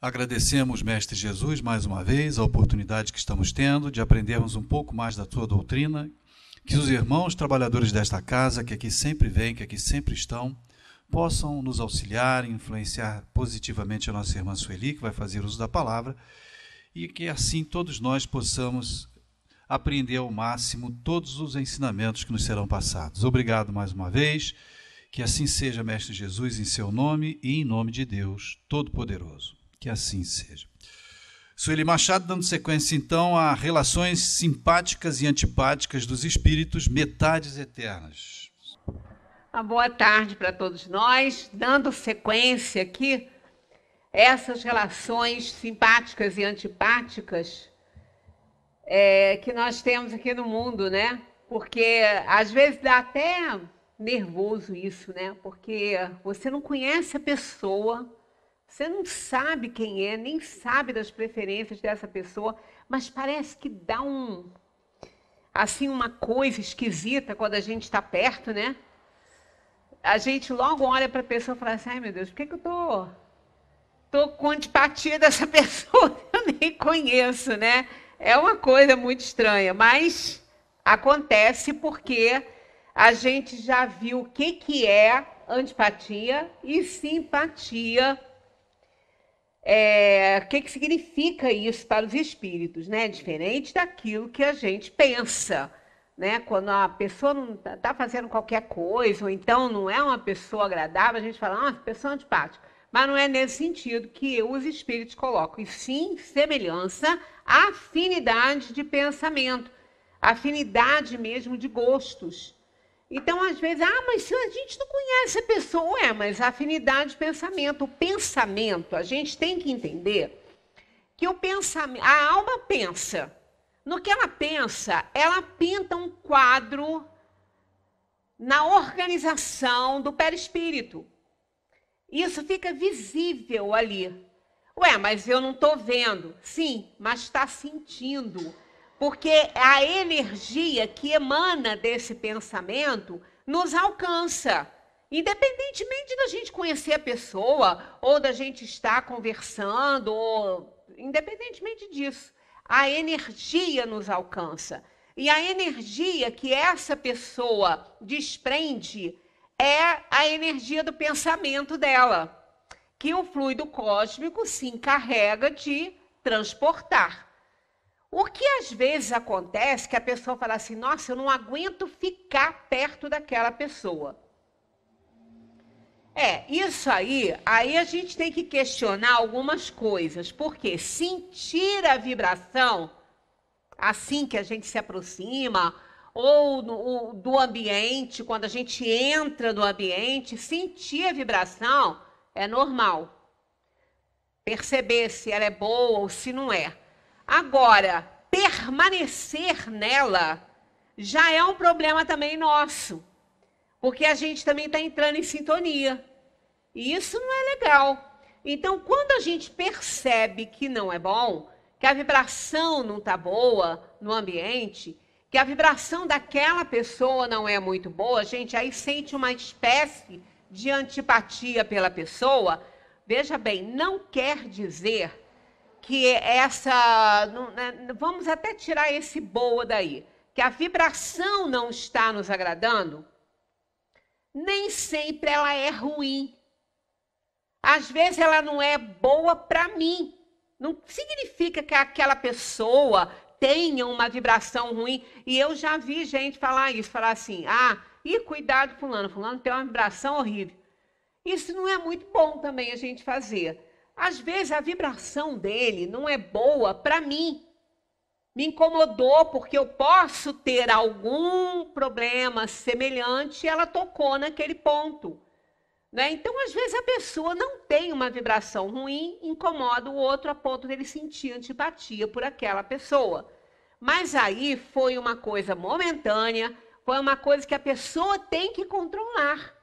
Agradecemos, Mestre Jesus, mais uma vez, a oportunidade que estamos tendo de aprendermos um pouco mais da tua doutrina, que os irmãos trabalhadores desta casa, que aqui sempre vêm, que aqui sempre estão, possam nos auxiliar e influenciar positivamente a nossa irmã Sueli, que vai fazer uso da palavra, e que assim todos nós possamos aprender ao máximo todos os ensinamentos que nos serão passados. Obrigado mais uma vez. Que assim seja, Mestre Jesus, em seu nome e em nome de Deus Todo-Poderoso. Que assim seja. Sueli Machado, dando sequência então a relações simpáticas e antipáticas dos espíritos, metades eternas. Uma ah, boa tarde para todos nós, dando sequência aqui essas relações simpáticas e antipáticas é, que nós temos aqui no mundo, né? Porque às vezes dá até nervoso isso, né? Porque você não conhece a pessoa, você não sabe quem é, nem sabe das preferências dessa pessoa, mas parece que dá um assim uma coisa esquisita quando a gente está perto, né? A gente logo olha para a pessoa e fala assim, ai meu Deus, por que, que eu tô, tô com antipatia dessa pessoa? Eu nem conheço, né? É uma coisa muito estranha, mas acontece porque a gente já viu o que, que é antipatia e simpatia é, o que, que significa isso para os espíritos, né? Diferente daquilo que a gente pensa, né? Quando a pessoa não está tá fazendo qualquer coisa, ou então não é uma pessoa agradável, a gente fala, ah, pessoa antipática. Mas não é nesse sentido que os espíritos colocam, e sim semelhança, afinidade de pensamento, afinidade mesmo de gostos. Então, às vezes, ah, mas a gente não conhece a pessoa. É, mas a afinidade, pensamento. O pensamento, a gente tem que entender que o pensamento, a alma pensa. No que ela pensa, ela pinta um quadro na organização do perispírito. Isso fica visível ali. Ué, mas eu não estou vendo. Sim, mas está sentindo porque a energia que emana desse pensamento nos alcança. Independentemente da gente conhecer a pessoa, ou da gente estar conversando, ou... independentemente disso, a energia nos alcança. E a energia que essa pessoa desprende é a energia do pensamento dela, que o fluido cósmico se encarrega de transportar. O que às vezes acontece que a pessoa fala assim: nossa, eu não aguento ficar perto daquela pessoa. É, isso aí, aí a gente tem que questionar algumas coisas, porque sentir a vibração assim que a gente se aproxima, ou no, do ambiente, quando a gente entra no ambiente, sentir a vibração é normal. Perceber se ela é boa ou se não é. Agora, permanecer nela já é um problema também nosso, porque a gente também está entrando em sintonia. E isso não é legal. Então, quando a gente percebe que não é bom, que a vibração não está boa no ambiente, que a vibração daquela pessoa não é muito boa, a gente aí sente uma espécie de antipatia pela pessoa. Veja bem, não quer dizer que essa. Né, vamos até tirar esse boa daí. Que a vibração não está nos agradando, nem sempre ela é ruim. Às vezes ela não é boa para mim. Não significa que aquela pessoa tenha uma vibração ruim. E eu já vi gente falar isso, falar assim: ah, e cuidado, Fulano, Fulano tem uma vibração horrível. Isso não é muito bom também a gente fazer. Às vezes a vibração dele não é boa para mim. Me incomodou porque eu posso ter algum problema semelhante e ela tocou naquele ponto. Né? Então, às vezes, a pessoa não tem uma vibração ruim, incomoda o outro a ponto dele sentir antipatia por aquela pessoa. Mas aí foi uma coisa momentânea, foi uma coisa que a pessoa tem que controlar.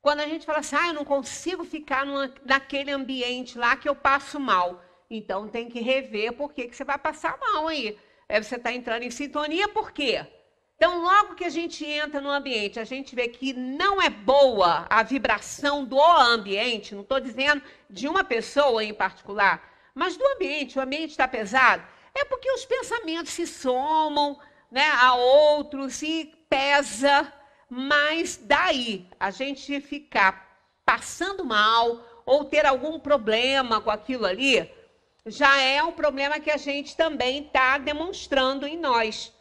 Quando a gente fala assim, ah, eu não consigo ficar numa, naquele ambiente lá que eu passo mal. Então tem que rever por que, que você vai passar mal aí. É, você está entrando em sintonia por quê? Então, logo que a gente entra no ambiente, a gente vê que não é boa a vibração do ambiente, não estou dizendo de uma pessoa em particular, mas do ambiente, o ambiente está pesado, é porque os pensamentos se somam né, a outros e pesa mas daí a gente ficar passando mal ou ter algum problema com aquilo ali, já é um problema que a gente também está demonstrando em nós.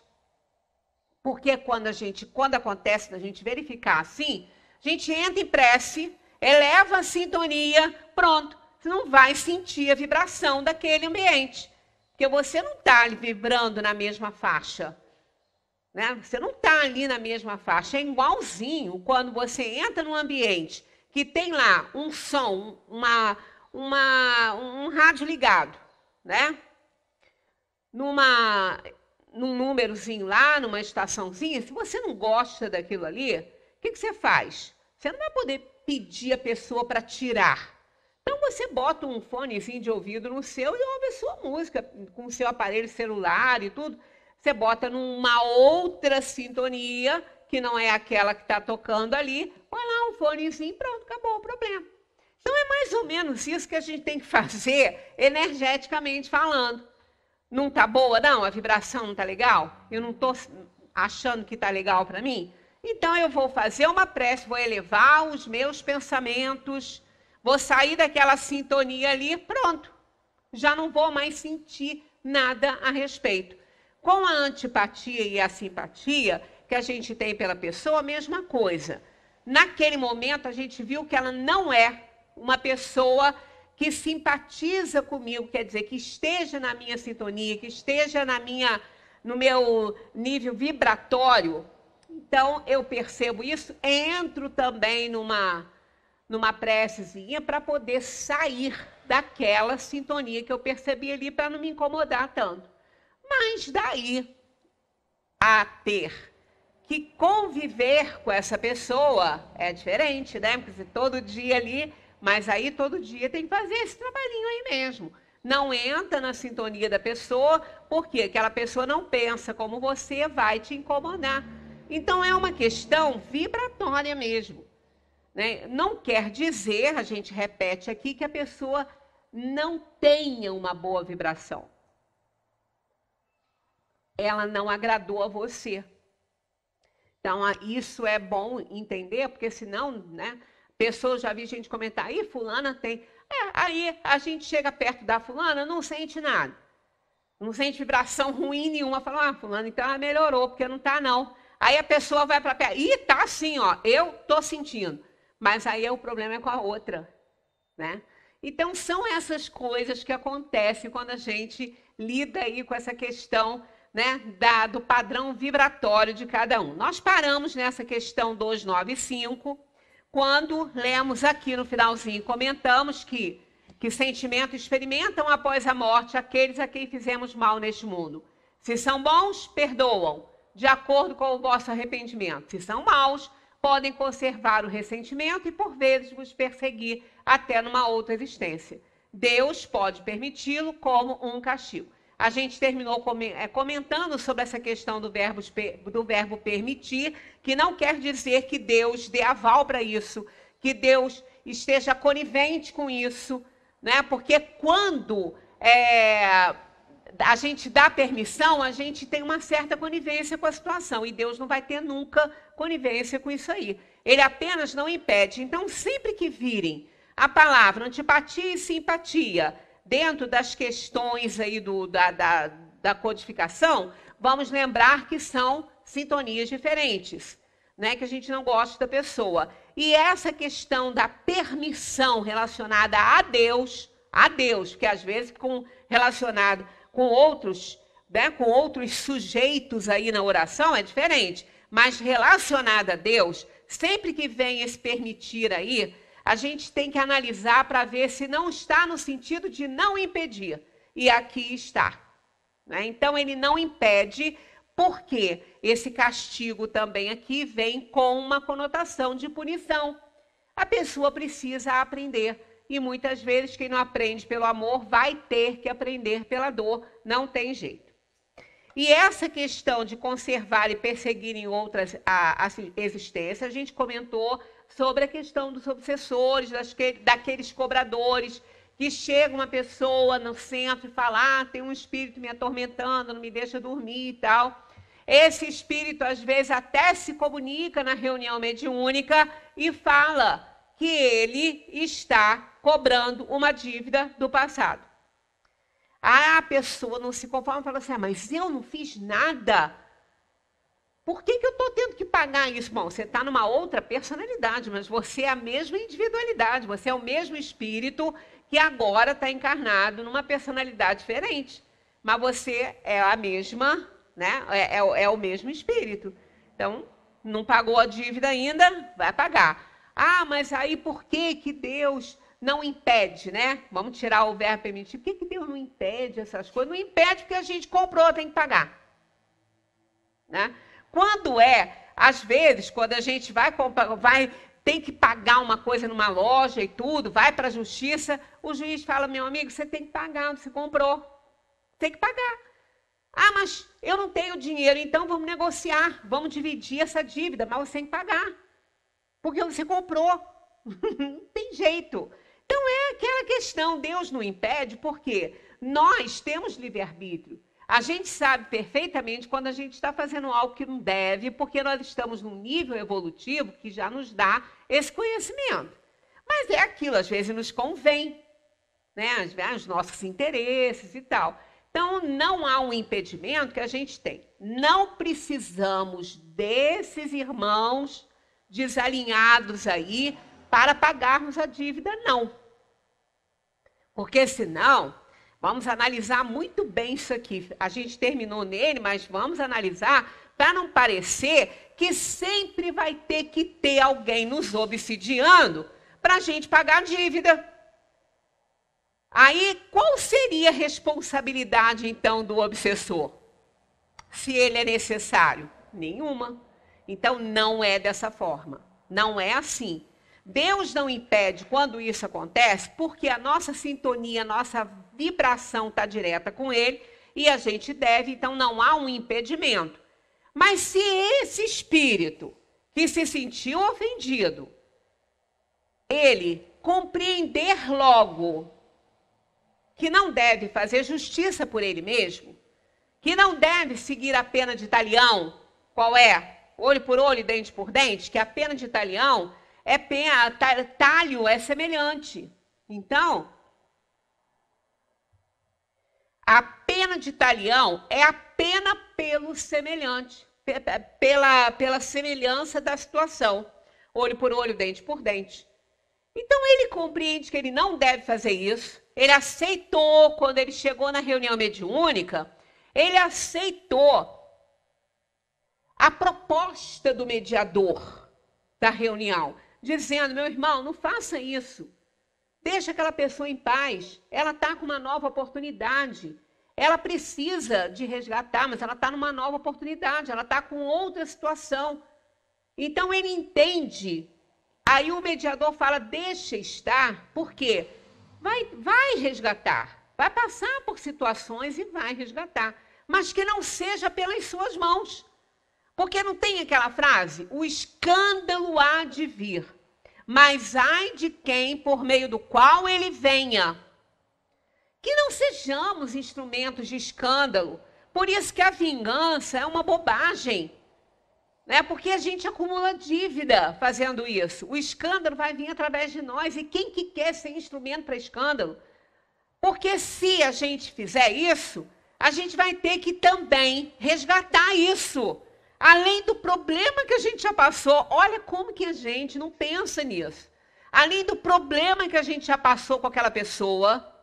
Porque quando a gente, quando acontece a gente verificar assim, a gente entra em prece, eleva a sintonia, pronto. Você não vai sentir a vibração daquele ambiente. Porque você não está vibrando na mesma faixa. Né? Você não está ali na mesma faixa. É igualzinho quando você entra num ambiente que tem lá um som, uma, uma, um rádio ligado, né? Numa, num númerozinho lá, numa estaçãozinha. Se você não gosta daquilo ali, o que, que você faz? Você não vai poder pedir a pessoa para tirar. Então você bota um fonezinho de ouvido no seu e ouve a sua música com o seu aparelho celular e tudo você bota numa outra sintonia, que não é aquela que está tocando ali, põe lá um fonezinho, pronto, acabou o problema. Então é mais ou menos isso que a gente tem que fazer energeticamente falando. Não está boa, não? A vibração não está legal? Eu não estou achando que está legal para mim? Então eu vou fazer uma prece, vou elevar os meus pensamentos, vou sair daquela sintonia ali, pronto. Já não vou mais sentir nada a respeito. Com a antipatia e a simpatia que a gente tem pela pessoa, a mesma coisa. Naquele momento, a gente viu que ela não é uma pessoa que simpatiza comigo, quer dizer, que esteja na minha sintonia, que esteja na minha, no meu nível vibratório. Então, eu percebo isso, entro também numa, numa precezinha para poder sair daquela sintonia que eu percebi ali, para não me incomodar tanto. Mas daí a ter que conviver com essa pessoa é diferente, né? Porque todo dia ali, mas aí todo dia tem que fazer esse trabalhinho aí mesmo. Não entra na sintonia da pessoa, porque aquela pessoa não pensa como você, vai te incomodar. Então é uma questão vibratória mesmo. Né? Não quer dizer, a gente repete aqui, que a pessoa não tenha uma boa vibração ela não agradou a você. Então, isso é bom entender, porque senão, né? Pessoas, já vi gente comentar, aí fulana tem. É, aí a gente chega perto da fulana, não sente nada. Não sente vibração ruim nenhuma. Fala, ah, fulana, então ela melhorou, porque não tá, não. Aí a pessoa vai para perto. Ih, tá assim, ó. Eu tô sentindo. Mas aí é o problema é com a outra, né? Então, são essas coisas que acontecem quando a gente lida aí com essa questão né, da, do padrão vibratório de cada um. Nós paramos nessa questão 295 quando lemos aqui no finalzinho, comentamos que que sentimento experimentam após a morte aqueles a quem fizemos mal neste mundo. Se são bons, perdoam, de acordo com o vosso arrependimento. Se são maus, podem conservar o ressentimento e por vezes vos perseguir até numa outra existência. Deus pode permiti-lo como um castigo a gente terminou é, comentando sobre essa questão do verbo, do verbo permitir, que não quer dizer que Deus dê aval para isso, que Deus esteja conivente com isso, né? porque quando é, a gente dá permissão, a gente tem uma certa conivência com a situação, e Deus não vai ter nunca conivência com isso aí. Ele apenas não impede. Então, sempre que virem a palavra antipatia e simpatia, dentro das questões aí do, da, da, da codificação, vamos lembrar que são sintonias diferentes, né? que a gente não gosta da pessoa. E essa questão da permissão relacionada a Deus, a Deus, que às vezes com, relacionado com outros, né, com outros sujeitos aí na oração é diferente, mas relacionada a Deus, sempre que vem esse permitir aí, a gente tem que analisar para ver se não está no sentido de não impedir. E aqui está. Né? Então, ele não impede, porque esse castigo também aqui vem com uma conotação de punição. A pessoa precisa aprender. E muitas vezes, quem não aprende pelo amor vai ter que aprender pela dor, não tem jeito. E essa questão de conservar e perseguir em outras a, a assim, existência, a gente comentou sobre a questão dos obsessores, que, daqueles cobradores, que chega uma pessoa no centro e fala: ah, tem um espírito me atormentando, não me deixa dormir e tal. Esse espírito, às vezes, até se comunica na reunião mediúnica e fala que ele está cobrando uma dívida do passado. A pessoa não se conforma e fala assim: ah, mas eu não fiz nada. Por que, que eu estou tendo que pagar isso? Bom, você está numa outra personalidade, mas você é a mesma individualidade, você é o mesmo espírito que agora está encarnado numa personalidade diferente. Mas você é a mesma, né? É, é, é o mesmo espírito. Então, não pagou a dívida ainda, vai pagar. Ah, mas aí por que, que Deus não impede, né? Vamos tirar o verbo permitir. Por que, que Deus não impede essas coisas? Não impede porque a gente comprou, tem que pagar. Né? Quando é, às vezes, quando a gente vai comprar, vai tem que pagar uma coisa numa loja e tudo, vai para a justiça, o juiz fala: "Meu amigo, você tem que pagar, você comprou. Tem que pagar. Ah, mas eu não tenho dinheiro, então vamos negociar, vamos dividir essa dívida, mas você tem que pagar. Porque você comprou. não tem jeito. Então é aquela questão, Deus não impede, porque nós temos livre-arbítrio. A gente sabe perfeitamente quando a gente está fazendo algo que não deve, porque nós estamos num nível evolutivo que já nos dá esse conhecimento. Mas é aquilo, às vezes nos convém, né? Os nossos interesses e tal. Então, não há um impedimento que a gente tem. Não precisamos desses irmãos desalinhados aí para pagarmos a dívida, não. Porque senão Vamos analisar muito bem isso aqui. A gente terminou nele, mas vamos analisar para não parecer que sempre vai ter que ter alguém nos obsidiando para a gente pagar a dívida. Aí, qual seria a responsabilidade então do obsessor? Se ele é necessário? Nenhuma. Então, não é dessa forma. Não é assim. Deus não impede quando isso acontece, porque a nossa sintonia, a nossa vibração está direta com ele e a gente deve, então não há um impedimento. Mas se esse espírito que se sentiu ofendido, ele compreender logo que não deve fazer justiça por ele mesmo, que não deve seguir a pena de talião, qual é? Olho por olho, dente por dente, que a pena de talião é pena, talho é semelhante. Então, a pena de talião é a pena pelo semelhante, pela, pela semelhança da situação. Olho por olho, dente por dente. Então ele compreende que ele não deve fazer isso. Ele aceitou quando ele chegou na reunião mediúnica, ele aceitou a proposta do mediador da reunião, dizendo: "Meu irmão, não faça isso. Deixa aquela pessoa em paz. Ela está com uma nova oportunidade. Ela precisa de resgatar, mas ela está numa nova oportunidade. Ela está com outra situação. Então ele entende. Aí o mediador fala: deixa estar, porque vai, vai resgatar, vai passar por situações e vai resgatar, mas que não seja pelas suas mãos. Porque não tem aquela frase: o escândalo há de vir mas ai de quem por meio do qual ele venha. Que não sejamos instrumentos de escândalo. Por isso que a vingança é uma bobagem. Né? Porque a gente acumula dívida fazendo isso. O escândalo vai vir através de nós. E quem que quer ser instrumento para escândalo? Porque se a gente fizer isso, a gente vai ter que também resgatar isso. Além do problema que a gente já passou, olha como que a gente não pensa nisso. Além do problema que a gente já passou com aquela pessoa,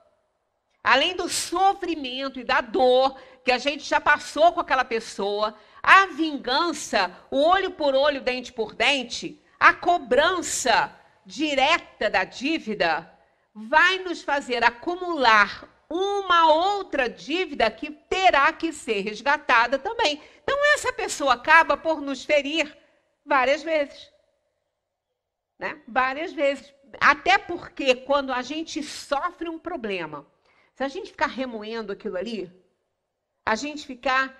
além do sofrimento e da dor que a gente já passou com aquela pessoa, a vingança, o olho por olho, dente por dente, a cobrança direta da dívida vai nos fazer acumular uma outra dívida que terá que ser resgatada também. Então, essa pessoa acaba por nos ferir várias vezes. Né? Várias vezes. Até porque quando a gente sofre um problema, se a gente ficar remoendo aquilo ali, a gente ficar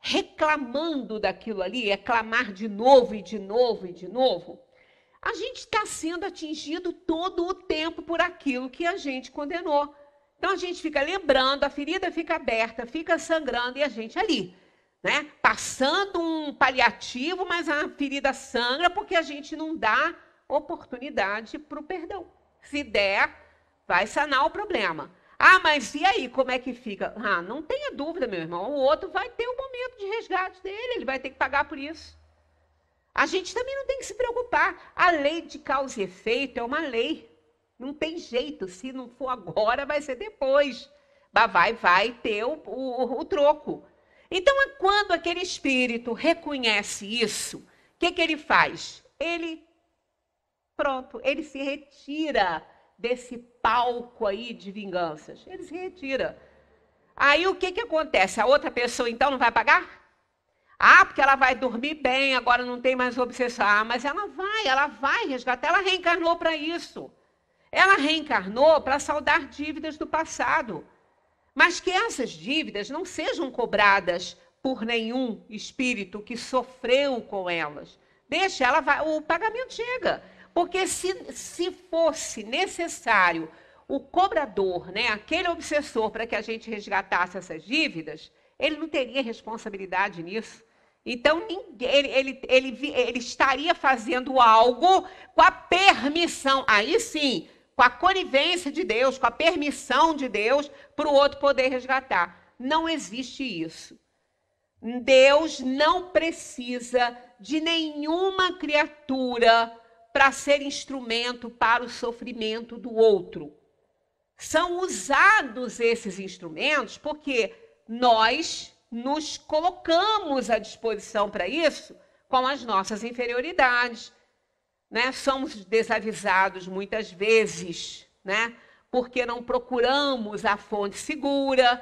reclamando daquilo ali, é clamar de novo e de novo e de novo, a gente está sendo atingido todo o tempo por aquilo que a gente condenou. Então a gente fica lembrando, a ferida fica aberta, fica sangrando e a gente ali, né? Passando um paliativo, mas a ferida sangra porque a gente não dá oportunidade para o perdão. Se der, vai sanar o problema. Ah, mas e aí, como é que fica? Ah, não tenha dúvida, meu irmão. O outro vai ter o um momento de resgate dele, ele vai ter que pagar por isso. A gente também não tem que se preocupar. A lei de causa e efeito é uma lei. Não tem jeito, se não for agora, vai ser depois. Mas vai, vai ter o, o, o troco. Então, é quando aquele espírito reconhece isso, o que, que ele faz? Ele, pronto, ele se retira desse palco aí de vinganças. Ele se retira. Aí o que, que acontece? A outra pessoa então não vai pagar? Ah, porque ela vai dormir bem, agora não tem mais obsessão. Ah, mas ela vai, ela vai resgatar, ela reencarnou para isso. Ela reencarnou para saldar dívidas do passado, mas que essas dívidas não sejam cobradas por nenhum espírito que sofreu com elas. Deixa ela, vai, o pagamento chega. Porque se, se fosse necessário o cobrador, né, aquele obsessor, para que a gente resgatasse essas dívidas, ele não teria responsabilidade nisso. Então, ele, ele, ele, ele estaria fazendo algo com a permissão, aí sim, com a conivência de Deus, com a permissão de Deus, para o outro poder resgatar. Não existe isso. Deus não precisa de nenhuma criatura para ser instrumento para o sofrimento do outro. São usados esses instrumentos porque nós nos colocamos à disposição para isso com as nossas inferioridades, né? Somos desavisados muitas vezes, né? porque não procuramos a fonte segura.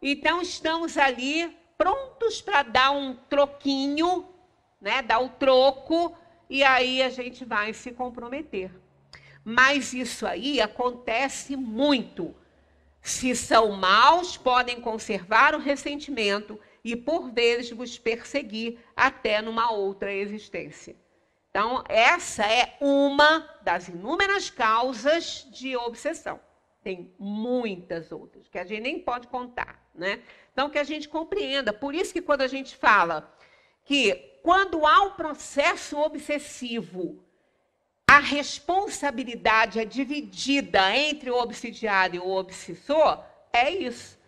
Então, estamos ali prontos para dar um troquinho, né? dar o troco, e aí a gente vai se comprometer. Mas isso aí acontece muito. Se são maus, podem conservar o ressentimento e, por vezes, vos perseguir até numa outra existência. Então, essa é uma das inúmeras causas de obsessão. Tem muitas outras que a gente nem pode contar, né? Então, que a gente compreenda. Por isso que quando a gente fala que quando há um processo obsessivo, a responsabilidade é dividida entre o obsidiário e o obsessor, é isso.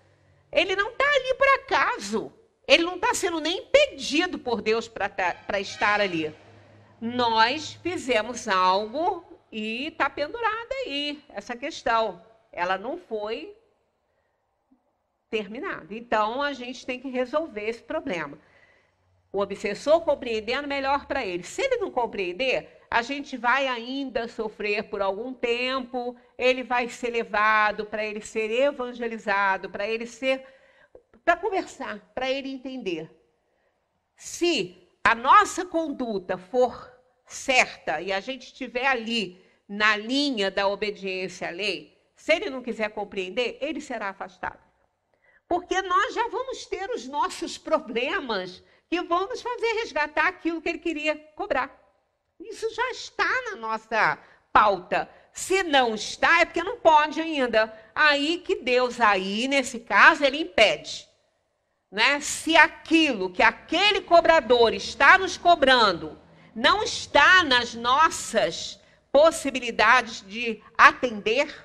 Ele não está ali por acaso. Ele não está sendo nem pedido por Deus para tá, estar ali nós fizemos algo e está pendurada aí essa questão. Ela não foi terminada. Então, a gente tem que resolver esse problema. O obsessor compreendendo melhor para ele. Se ele não compreender, a gente vai ainda sofrer por algum tempo, ele vai ser levado para ele ser evangelizado, para ele ser. para conversar, para ele entender. Se a nossa conduta for certa e a gente estiver ali na linha da obediência à lei, se ele não quiser compreender, ele será afastado. Porque nós já vamos ter os nossos problemas que vão nos fazer resgatar aquilo que ele queria cobrar. Isso já está na nossa pauta. Se não está, é porque não pode ainda. Aí que Deus, aí, nesse caso, ele impede né, se aquilo que aquele cobrador está nos cobrando não está nas nossas possibilidades de atender,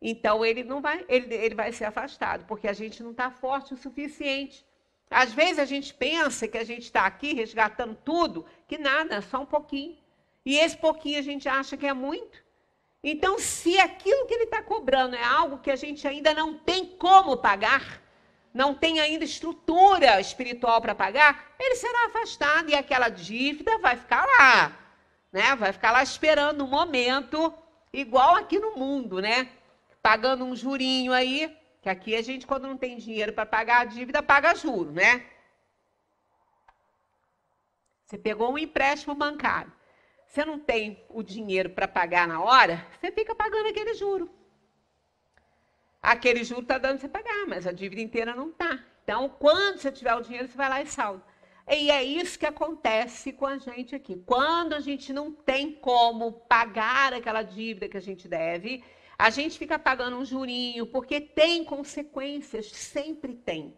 então ele não vai, ele, ele vai ser afastado, porque a gente não está forte o suficiente. Às vezes a gente pensa que a gente está aqui resgatando tudo, que nada, só um pouquinho. E esse pouquinho a gente acha que é muito. Então, se aquilo que ele está cobrando é algo que a gente ainda não tem como pagar, não tem ainda estrutura espiritual para pagar, ele será afastado e aquela dívida vai ficar lá, né? Vai ficar lá esperando o um momento, igual aqui no mundo, né? Pagando um jurinho aí, que aqui a gente quando não tem dinheiro para pagar a dívida, paga juro, né? Você pegou um empréstimo bancário. Você não tem o dinheiro para pagar na hora, você fica pagando aquele juro aquele juro está dando para você pagar, mas a dívida inteira não está. Então, quando você tiver o dinheiro, você vai lá e salda. E é isso que acontece com a gente aqui. Quando a gente não tem como pagar aquela dívida que a gente deve, a gente fica pagando um jurinho, porque tem consequências, sempre tem.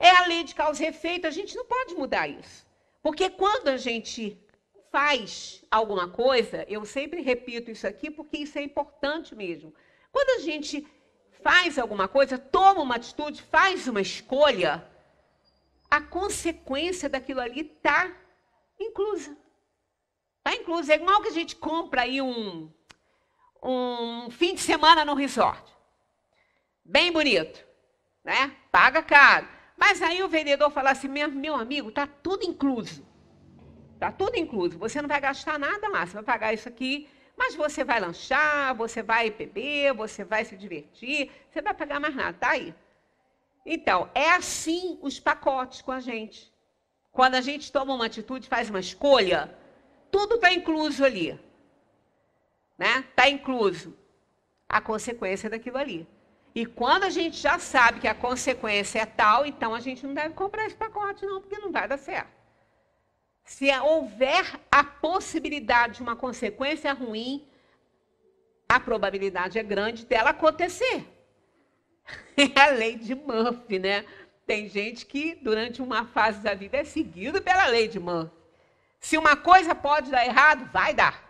É a lei de causa e efeito, a gente não pode mudar isso. Porque quando a gente faz alguma coisa, eu sempre repito isso aqui porque isso é importante mesmo. Quando a gente faz alguma coisa, toma uma atitude, faz uma escolha, a consequência daquilo ali está inclusa. Está inclusa. É igual que a gente compra aí um, um fim de semana no resort. Bem bonito, né? Paga caro. Mas aí o vendedor fala assim, meu amigo, está tudo incluso. Está tudo incluso. Você não vai gastar nada lá. Você vai pagar isso aqui, mas você vai lanchar, você vai beber, você vai se divertir, você vai pagar mais nada, tá aí. Então, é assim os pacotes com a gente. Quando a gente toma uma atitude, faz uma escolha, tudo está incluso ali. Né? Tá incluso a consequência daquilo ali. E quando a gente já sabe que a consequência é tal, então a gente não deve comprar esse pacote não, porque não vai dar certo se houver a possibilidade de uma consequência ruim, a probabilidade é grande dela acontecer. É a lei de Murphy, né? Tem gente que, durante uma fase da vida, é seguido pela lei de Murphy. Se uma coisa pode dar errado, vai dar.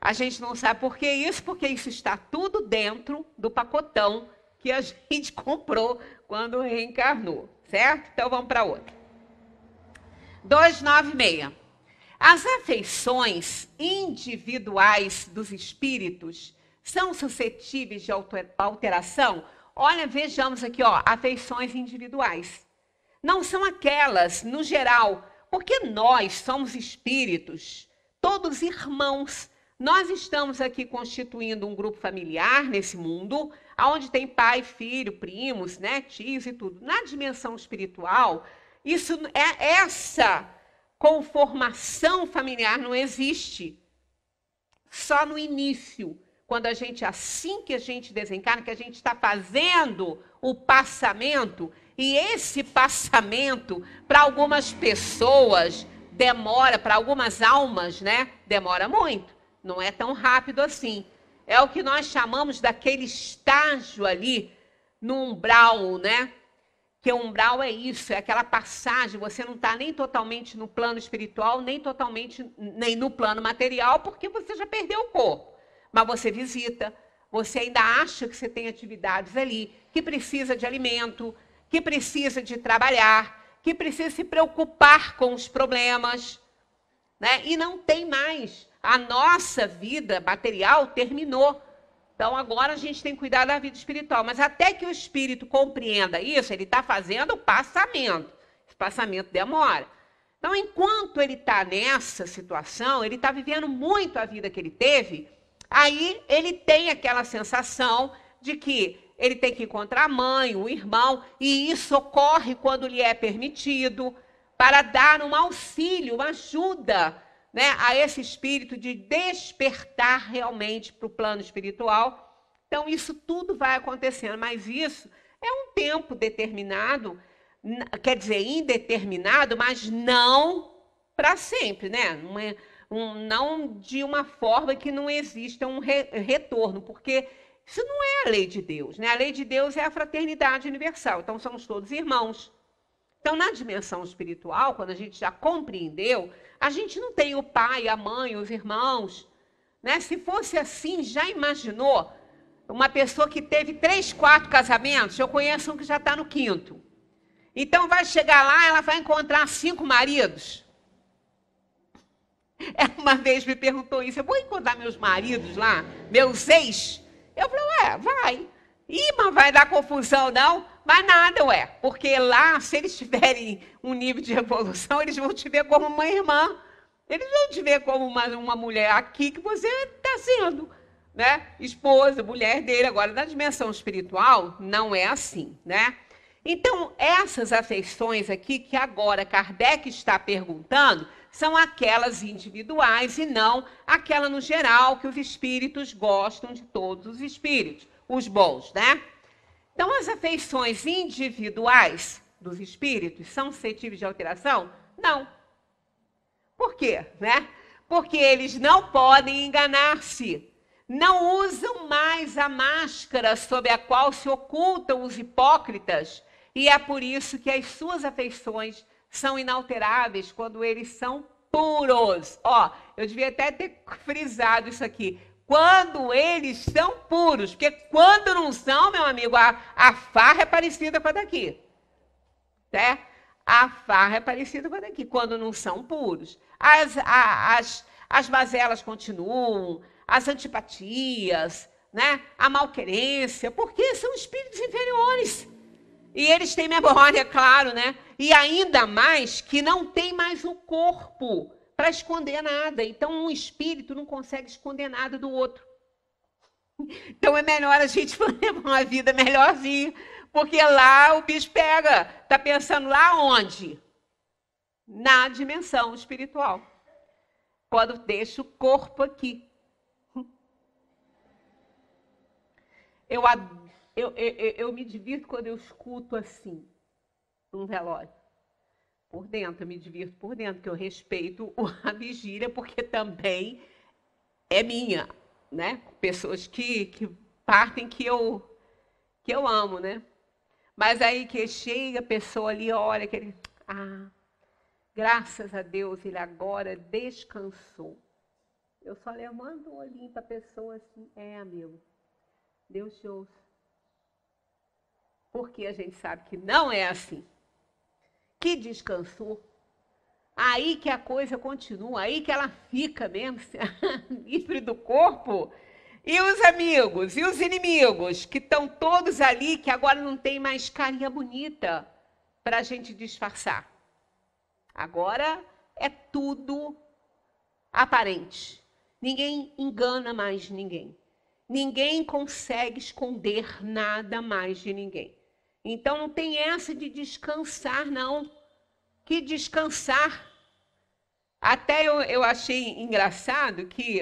A gente não sabe por que isso, porque isso está tudo dentro do pacotão que a gente comprou quando reencarnou, certo? Então vamos para outra. 296. As afeições individuais dos espíritos são suscetíveis de alteração? Olha, vejamos aqui, ó, afeições individuais. Não são aquelas, no geral, porque nós somos espíritos, todos irmãos. Nós estamos aqui constituindo um grupo familiar nesse mundo, onde tem pai, filho, primos, né, tios e tudo. Na dimensão espiritual, isso é essa conformação familiar não existe. Só no início, quando a gente assim que a gente desencarna, que a gente está fazendo o passamento e esse passamento para algumas pessoas demora, para algumas almas, né? Demora muito. Não é tão rápido assim. É o que nós chamamos daquele estágio ali no umbral, né? Porque umbral é isso, é aquela passagem, você não está nem totalmente no plano espiritual, nem totalmente nem no plano material, porque você já perdeu o corpo. Mas você visita, você ainda acha que você tem atividades ali, que precisa de alimento, que precisa de trabalhar, que precisa se preocupar com os problemas, né? E não tem mais. A nossa vida material terminou. Então agora a gente tem que cuidar da vida espiritual. Mas até que o espírito compreenda isso, ele está fazendo o passamento. Esse passamento demora. Então, enquanto ele está nessa situação, ele está vivendo muito a vida que ele teve, aí ele tem aquela sensação de que ele tem que encontrar a mãe, o irmão, e isso ocorre quando lhe é permitido, para dar um auxílio, uma ajuda né, a esse espírito de despertar realmente para o plano espiritual. Então, isso tudo vai acontecendo, mas isso é um tempo determinado, quer dizer, indeterminado, mas não para sempre, né? um, não de uma forma que não exista um re, retorno, porque isso não é a lei de Deus, né? A lei de Deus é a fraternidade universal, então somos todos irmãos. Então, na dimensão espiritual, quando a gente já compreendeu, a gente não tem o pai, a mãe, os irmãos. Né? Se fosse assim, já imaginou uma pessoa que teve três, quatro casamentos? Eu conheço um que já está no quinto. Então, vai chegar lá, ela vai encontrar cinco maridos. uma vez me perguntou isso: eu vou encontrar meus maridos lá, meus ex? Eu falei, ué, vai. Ih, mas vai dar confusão, não? Mas nada, ué. Porque lá, se eles tiverem um nível de evolução, eles vão te ver como uma irmã. Eles vão te ver como uma, uma mulher aqui que você está sendo, né? Esposa, mulher dele. Agora, na dimensão espiritual, não é assim, né? Então, essas afeições aqui que agora Kardec está perguntando são aquelas individuais e não aquela no geral que os espíritos gostam de todos os espíritos, os bons, né? Então, as afeições individuais dos espíritos são suscetíveis de alteração? Não. Por quê? Né? Porque eles não podem enganar-se. Não usam mais a máscara sob a qual se ocultam os hipócritas, e é por isso que as suas afeições são inalteráveis quando eles são puros. Ó, eu devia até ter frisado isso aqui. Quando eles são puros. Porque quando não são, meu amigo, a, a farra é parecida com a daqui. né? A farra é parecida com a daqui, quando não são puros. As, a, as, as mazelas continuam, as antipatias, né? a malquerência, porque são espíritos inferiores. E eles têm memória, claro, né? E ainda mais que não tem mais o corpo para esconder nada. Então, um espírito não consegue esconder nada do outro. Então, é melhor a gente levar uma vida melhorzinha, porque lá o bicho pega. Está pensando lá onde? Na dimensão espiritual. Quando deixa o corpo aqui. Eu, eu, eu, eu me divirto quando eu escuto assim um relógio por dentro, eu me divirto por dentro, que eu respeito a vigília, porque também é minha, né? Pessoas que, que partem que eu, que eu amo, né? Mas aí que chega a pessoa ali, olha, que ele, ah, graças a Deus, ele agora descansou. Eu só levanto o olhinho para a pessoa assim, é, amigo, Deus te ouça. Porque a gente sabe que não é assim que descansou. Aí que a coisa continua, aí que ela fica mesmo, livre do corpo. E os amigos, e os inimigos, que estão todos ali, que agora não tem mais carinha bonita para a gente disfarçar. Agora é tudo aparente. Ninguém engana mais ninguém. Ninguém consegue esconder nada mais de ninguém. Então não tem essa de descansar, não. Que descansar. Até eu, eu achei engraçado que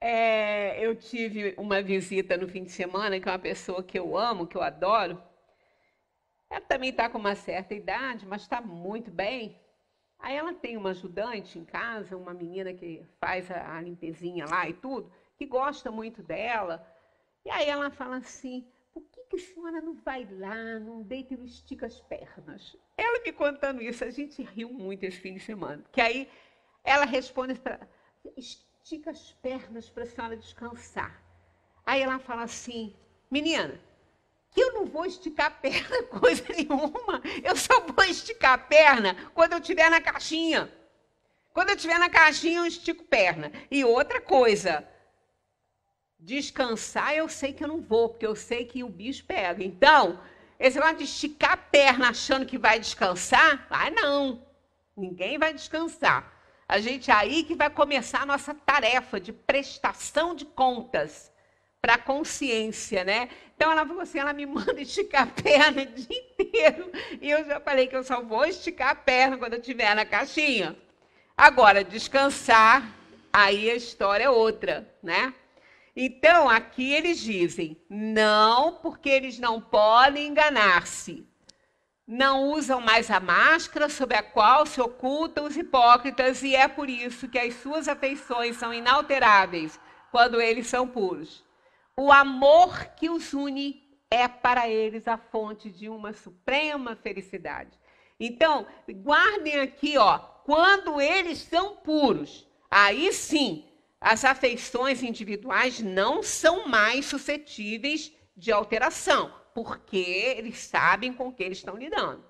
é, eu tive uma visita no fim de semana, que é uma pessoa que eu amo, que eu adoro. Ela também está com uma certa idade, mas está muito bem. Aí ela tem uma ajudante em casa, uma menina que faz a, a, limpezinha lá e tudo, que gosta muito dela. E aí ela fala assim: o que que a senhora não vai lá, não deita e não estica as pernas? Ela me contando isso, a gente riu muito esse fim de semana. Que aí ela responde para estica as pernas para a senhora descansar. Aí ela fala assim, menina, que eu não vou esticar a perna coisa nenhuma. Eu só vou esticar a perna quando eu estiver na caixinha. Quando eu estiver na caixinha, eu estico perna. E outra coisa, Descansar eu sei que eu não vou, porque eu sei que o bicho pega. Então, esse negócio de esticar a perna achando que vai descansar, ah, não. Ninguém vai descansar. A gente é aí que vai começar a nossa tarefa de prestação de contas para a consciência, né? Então ela falou assim, ela me manda esticar a perna o dia inteiro. E eu já falei que eu só vou esticar a perna quando eu estiver na caixinha. Agora, descansar, aí a história é outra, né? Então, aqui eles dizem: não, porque eles não podem enganar-se. Não usam mais a máscara sob a qual se ocultam os hipócritas, e é por isso que as suas afeições são inalteráveis quando eles são puros. O amor que os une é para eles a fonte de uma suprema felicidade. Então, guardem aqui, ó, quando eles são puros, aí sim as afeições individuais não são mais suscetíveis de alteração, porque eles sabem com que eles estão lidando.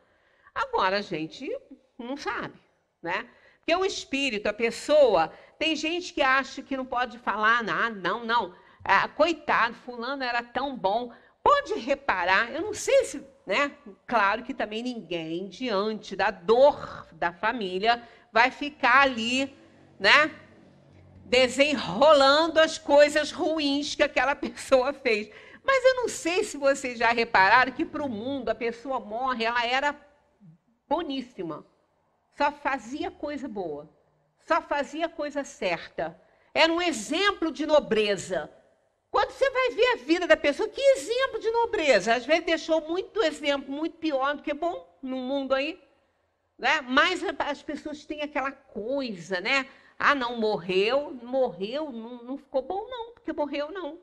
Agora, a gente não sabe, né? Porque o espírito, a pessoa, tem gente que acha que não pode falar nada, não, não. Ah, coitado, fulano era tão bom. Pode reparar, eu não sei se, né? Claro que também ninguém, diante da dor da família, vai ficar ali, né? desenrolando as coisas ruins que aquela pessoa fez. Mas eu não sei se vocês já repararam que para o mundo a pessoa morre, ela era boníssima. Só fazia coisa boa. Só fazia coisa certa. Era um exemplo de nobreza. Quando você vai ver a vida da pessoa, que exemplo de nobreza. Às vezes deixou muito exemplo, muito pior do que bom no mundo aí. Né? Mas as pessoas têm aquela coisa, né? Ah, não, morreu, morreu, não, não ficou bom, não, porque morreu, não.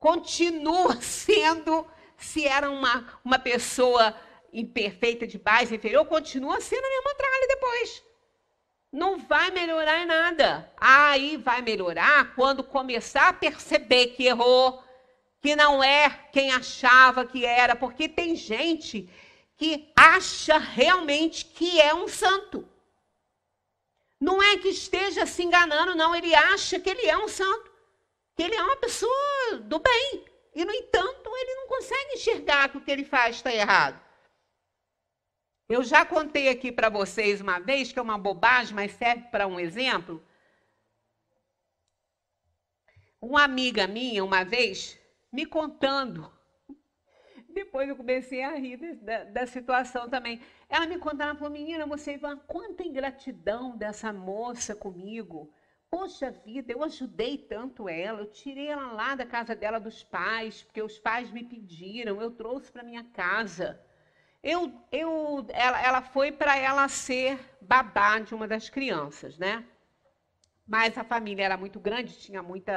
Continua sendo, se era uma, uma pessoa imperfeita de base inferior, continua sendo a mesma tralha depois. Não vai melhorar em nada. Aí vai melhorar quando começar a perceber que errou, que não é quem achava que era, porque tem gente que acha realmente que é um santo. Não é que esteja se enganando, não. Ele acha que ele é um santo, que ele é uma pessoa do bem. E, no entanto, ele não consegue enxergar que o que ele faz está errado. Eu já contei aqui para vocês uma vez, que é uma bobagem, mas serve para um exemplo. Uma amiga minha, uma vez, me contando depois eu comecei a rir da, da situação também. Ela me contava, falou, menina, você vê quanta ingratidão dessa moça comigo. Poxa vida, eu ajudei tanto ela, eu tirei ela lá da casa dela dos pais, porque os pais me pediram, eu trouxe para minha casa. Eu, eu, ela, ela foi para ela ser babá de uma das crianças, né? Mas a família era muito grande, tinha muita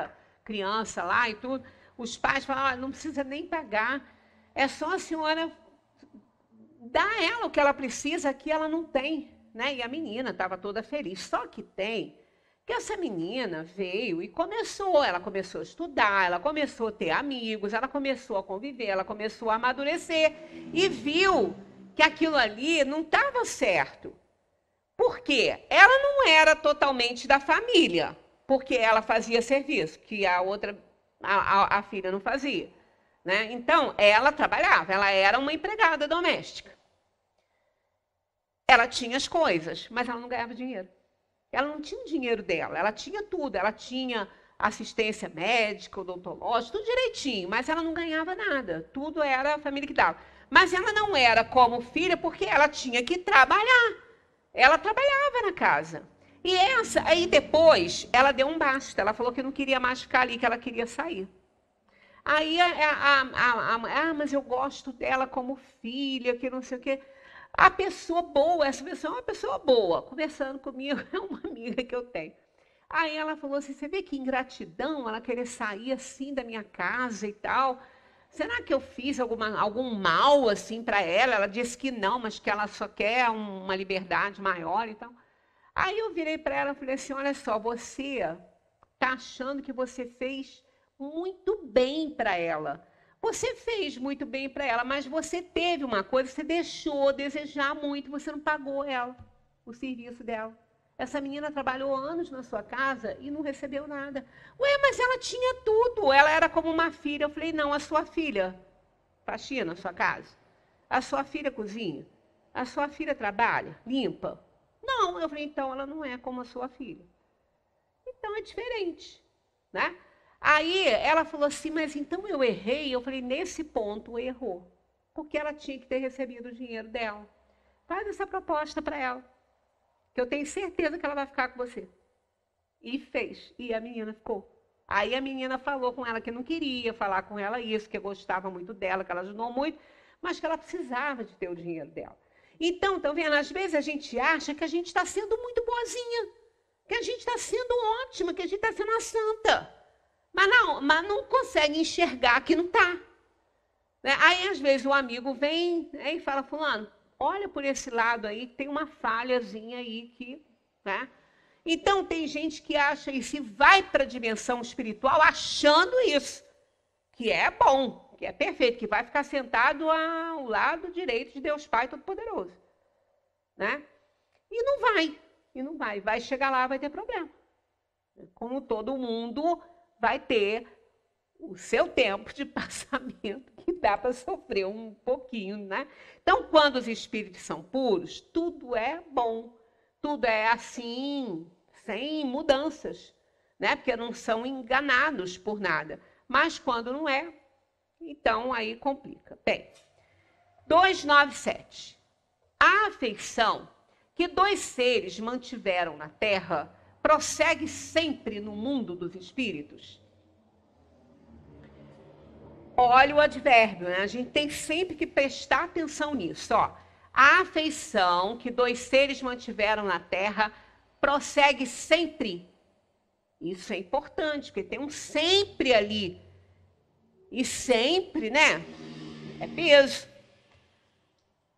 criança lá e tudo. Os pais falaram, ah, não precisa nem pagar é só a senhora dar a ela o que ela precisa que ela não tem. Né? E a menina estava toda feliz. Só que tem que essa menina veio e começou. Ela começou a estudar, ela começou a ter amigos, ela começou a conviver, ela começou a amadurecer e viu que aquilo ali não estava certo. Por quê? Ela não era totalmente da família, porque ela fazia serviço que a outra, a, a, a filha não fazia. Né? Então, ela trabalhava, ela era uma empregada doméstica. Ela tinha as coisas, mas ela não ganhava dinheiro. Ela não tinha o dinheiro dela, ela tinha tudo, ela tinha assistência médica, odontológica, tudo direitinho, mas ela não ganhava nada, tudo era a família que dava. Mas ela não era como filha porque ela tinha que trabalhar. Ela trabalhava na casa. E essa, aí depois, ela deu um basta, ela falou que não queria mais ficar ali, que ela queria sair. Aí, a, a, a, ah, mas eu gosto dela como filha, que não sei o quê. A pessoa boa, essa pessoa é uma pessoa boa, conversando comigo, é uma amiga que eu tenho. Aí ela falou assim: você vê que ingratidão ela querer sair assim da minha casa e tal. Será que eu fiz alguma, algum mal assim para ela? Ela disse que não, mas que ela só quer uma liberdade maior e tal. Aí eu virei para ela e falei assim: olha só, você está achando que você fez muito bem para ela. Você fez muito bem para ela, mas você teve uma coisa, você deixou desejar muito, você não pagou ela, o serviço dela. Essa menina trabalhou anos na sua casa e não recebeu nada. Ué, mas ela tinha tudo, ela era como uma filha. Eu falei, não, a sua filha faxina a sua casa? A sua filha cozinha? A sua filha trabalha? Limpa? Não, eu falei, então ela não é como a sua filha. Então é diferente, né? Aí ela falou assim, mas então eu errei? Eu falei, nesse ponto errou, porque ela tinha que ter recebido o dinheiro dela. Faz essa proposta para ela, que eu tenho certeza que ela vai ficar com você. E fez, e a menina ficou. Aí a menina falou com ela que não queria falar com ela isso, que gostava muito dela, que ela ajudou muito, mas que ela precisava de ter o dinheiro dela. Então, estão vendo? Às vezes a gente acha que a gente está sendo muito boazinha, que a gente está sendo ótima, que a gente está sendo uma santa. Mas não, mas não consegue enxergar que não está. Né? Aí, às vezes, o amigo vem né, e fala, fulano, olha por esse lado aí, tem uma falhazinha aí que... Né? Então, tem gente que acha e se vai para a dimensão espiritual achando isso, que é bom, que é perfeito, que vai ficar sentado ao lado direito de Deus Pai Todo-Poderoso. Né? E não vai, e não vai. Vai chegar lá, vai ter problema. Como todo mundo vai ter o seu tempo de passamento, que dá para sofrer um pouquinho, né? Então, quando os espíritos são puros, tudo é bom, tudo é assim, sem mudanças, né? Porque não são enganados por nada. Mas quando não é, então aí complica. Bem, 297. A afeição que dois seres mantiveram na Terra prossegue sempre no mundo dos espíritos? Olha o advérbio, né? A gente tem sempre que prestar atenção nisso, ó. A afeição que dois seres mantiveram na terra prossegue sempre. Isso é importante, porque tem um sempre ali. E sempre, né? É peso.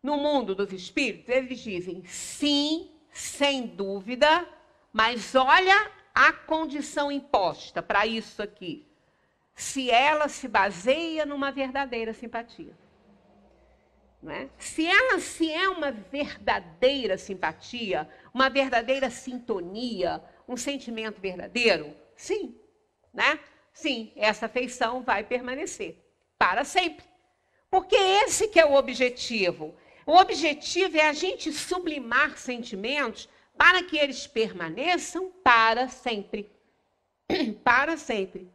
No mundo dos espíritos, eles dizem sim, sem dúvida, mas olha a condição imposta para isso aqui. Se ela se baseia numa verdadeira simpatia. É? Se ela se é uma verdadeira simpatia, uma verdadeira sintonia, um sentimento verdadeiro, sim, né? Sim, essa afeição vai permanecer para sempre. Porque esse que é o objetivo. O objetivo é a gente sublimar sentimentos para que eles permaneçam para sempre. para sempre.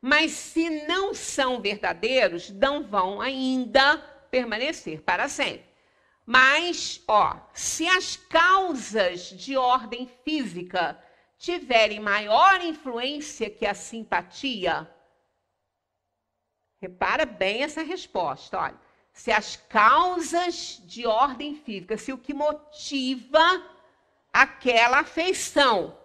Mas se não são verdadeiros, não vão ainda permanecer para sempre. Mas, ó, se as causas de ordem física tiverem maior influência que a simpatia, repara bem essa resposta, olha se as causas de ordem física, se o que motiva aquela afeição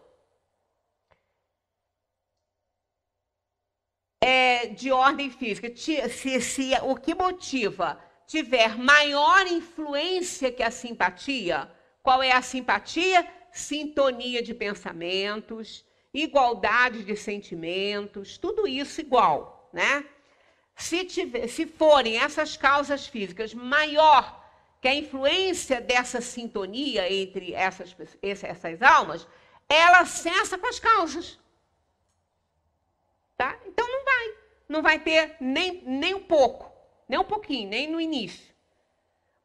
é de ordem física, se, se o que motiva tiver maior influência que a simpatia, qual é a simpatia? Sintonia de pensamentos, igualdade de sentimentos, tudo isso igual, né? Se, tiver, se forem essas causas físicas maior que a influência dessa sintonia entre essas, essas almas, ela cessa com as causas. Tá? Então não vai. Não vai ter nem, nem um pouco, nem um pouquinho, nem no início.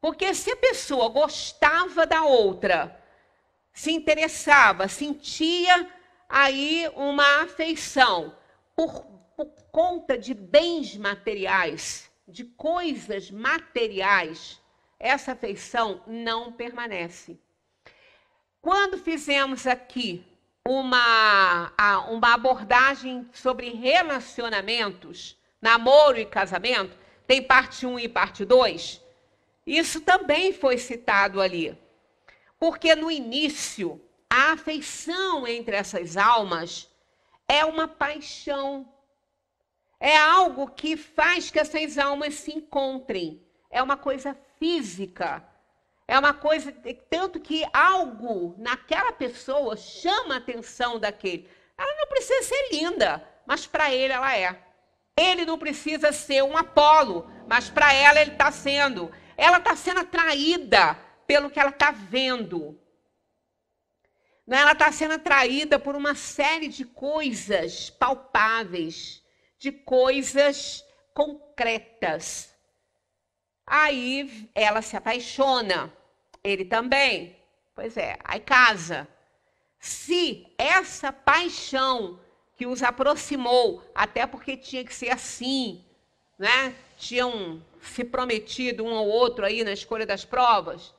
Porque se a pessoa gostava da outra, se interessava, sentia aí uma afeição por por conta de bens materiais, de coisas materiais, essa afeição não permanece. Quando fizemos aqui uma, uma abordagem sobre relacionamentos, namoro e casamento, tem parte 1 e parte 2, isso também foi citado ali. Porque no início, a afeição entre essas almas é uma paixão é algo que faz que essas almas se encontrem. É uma coisa física. É uma coisa, tanto que algo naquela pessoa chama a atenção daquele. Ela não precisa ser linda, mas para ele ela é. Ele não precisa ser um Apolo, mas para ela ele está sendo. Ela está sendo atraída pelo que ela está vendo. Né? Ela está sendo atraída por uma série de coisas palpáveis de coisas concretas. Aí ela se apaixona, ele também. Pois é, aí casa. Se essa paixão que os aproximou, até porque tinha que ser assim, né? Tinham se prometido um ao outro aí na escolha das provas.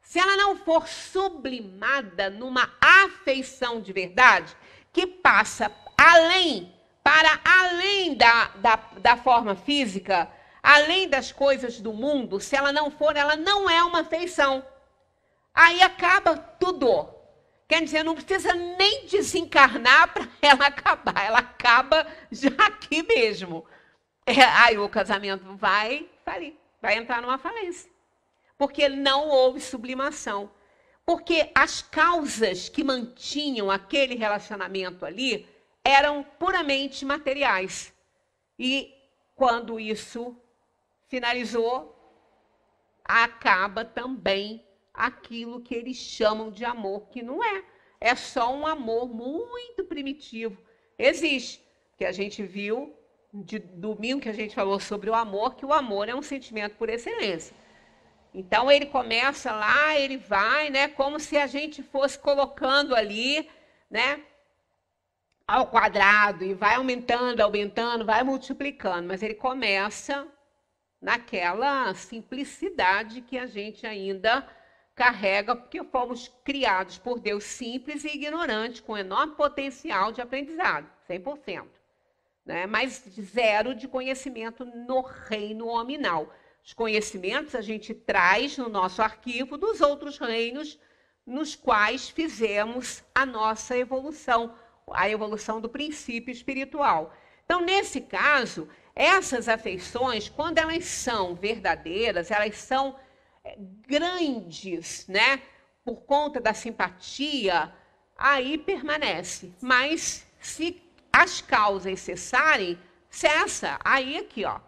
Se ela não for sublimada numa afeição de verdade, que passa além para além da, da, da forma física, além das coisas do mundo, se ela não for, ela não é uma feição. Aí acaba tudo. Quer dizer, não precisa nem desencarnar para ela acabar. Ela acaba já aqui mesmo. É, aí o casamento vai falir, vai entrar numa falência. Porque não houve sublimação. Porque as causas que mantinham aquele relacionamento ali eram puramente materiais. E quando isso finalizou, acaba também aquilo que eles chamam de amor, que não é. É só um amor muito primitivo. Existe, que a gente viu de domingo que a gente falou sobre o amor, que o amor é um sentimento por excelência. Então ele começa lá, ele vai, né, como se a gente fosse colocando ali, né, ao quadrado e vai aumentando, aumentando, vai multiplicando, mas ele começa naquela simplicidade que a gente ainda carrega, porque fomos criados por Deus simples e ignorante, com enorme potencial de aprendizado, 100%. Né? Mas zero de conhecimento no reino hominal. Os conhecimentos a gente traz no nosso arquivo dos outros reinos nos quais fizemos a nossa evolução a evolução do princípio espiritual. Então, nesse caso, essas afeições, quando elas são verdadeiras, elas são eh, grandes, né? Por conta da simpatia, aí permanece. Mas se as causas cessarem, cessa. Aí aqui, ó,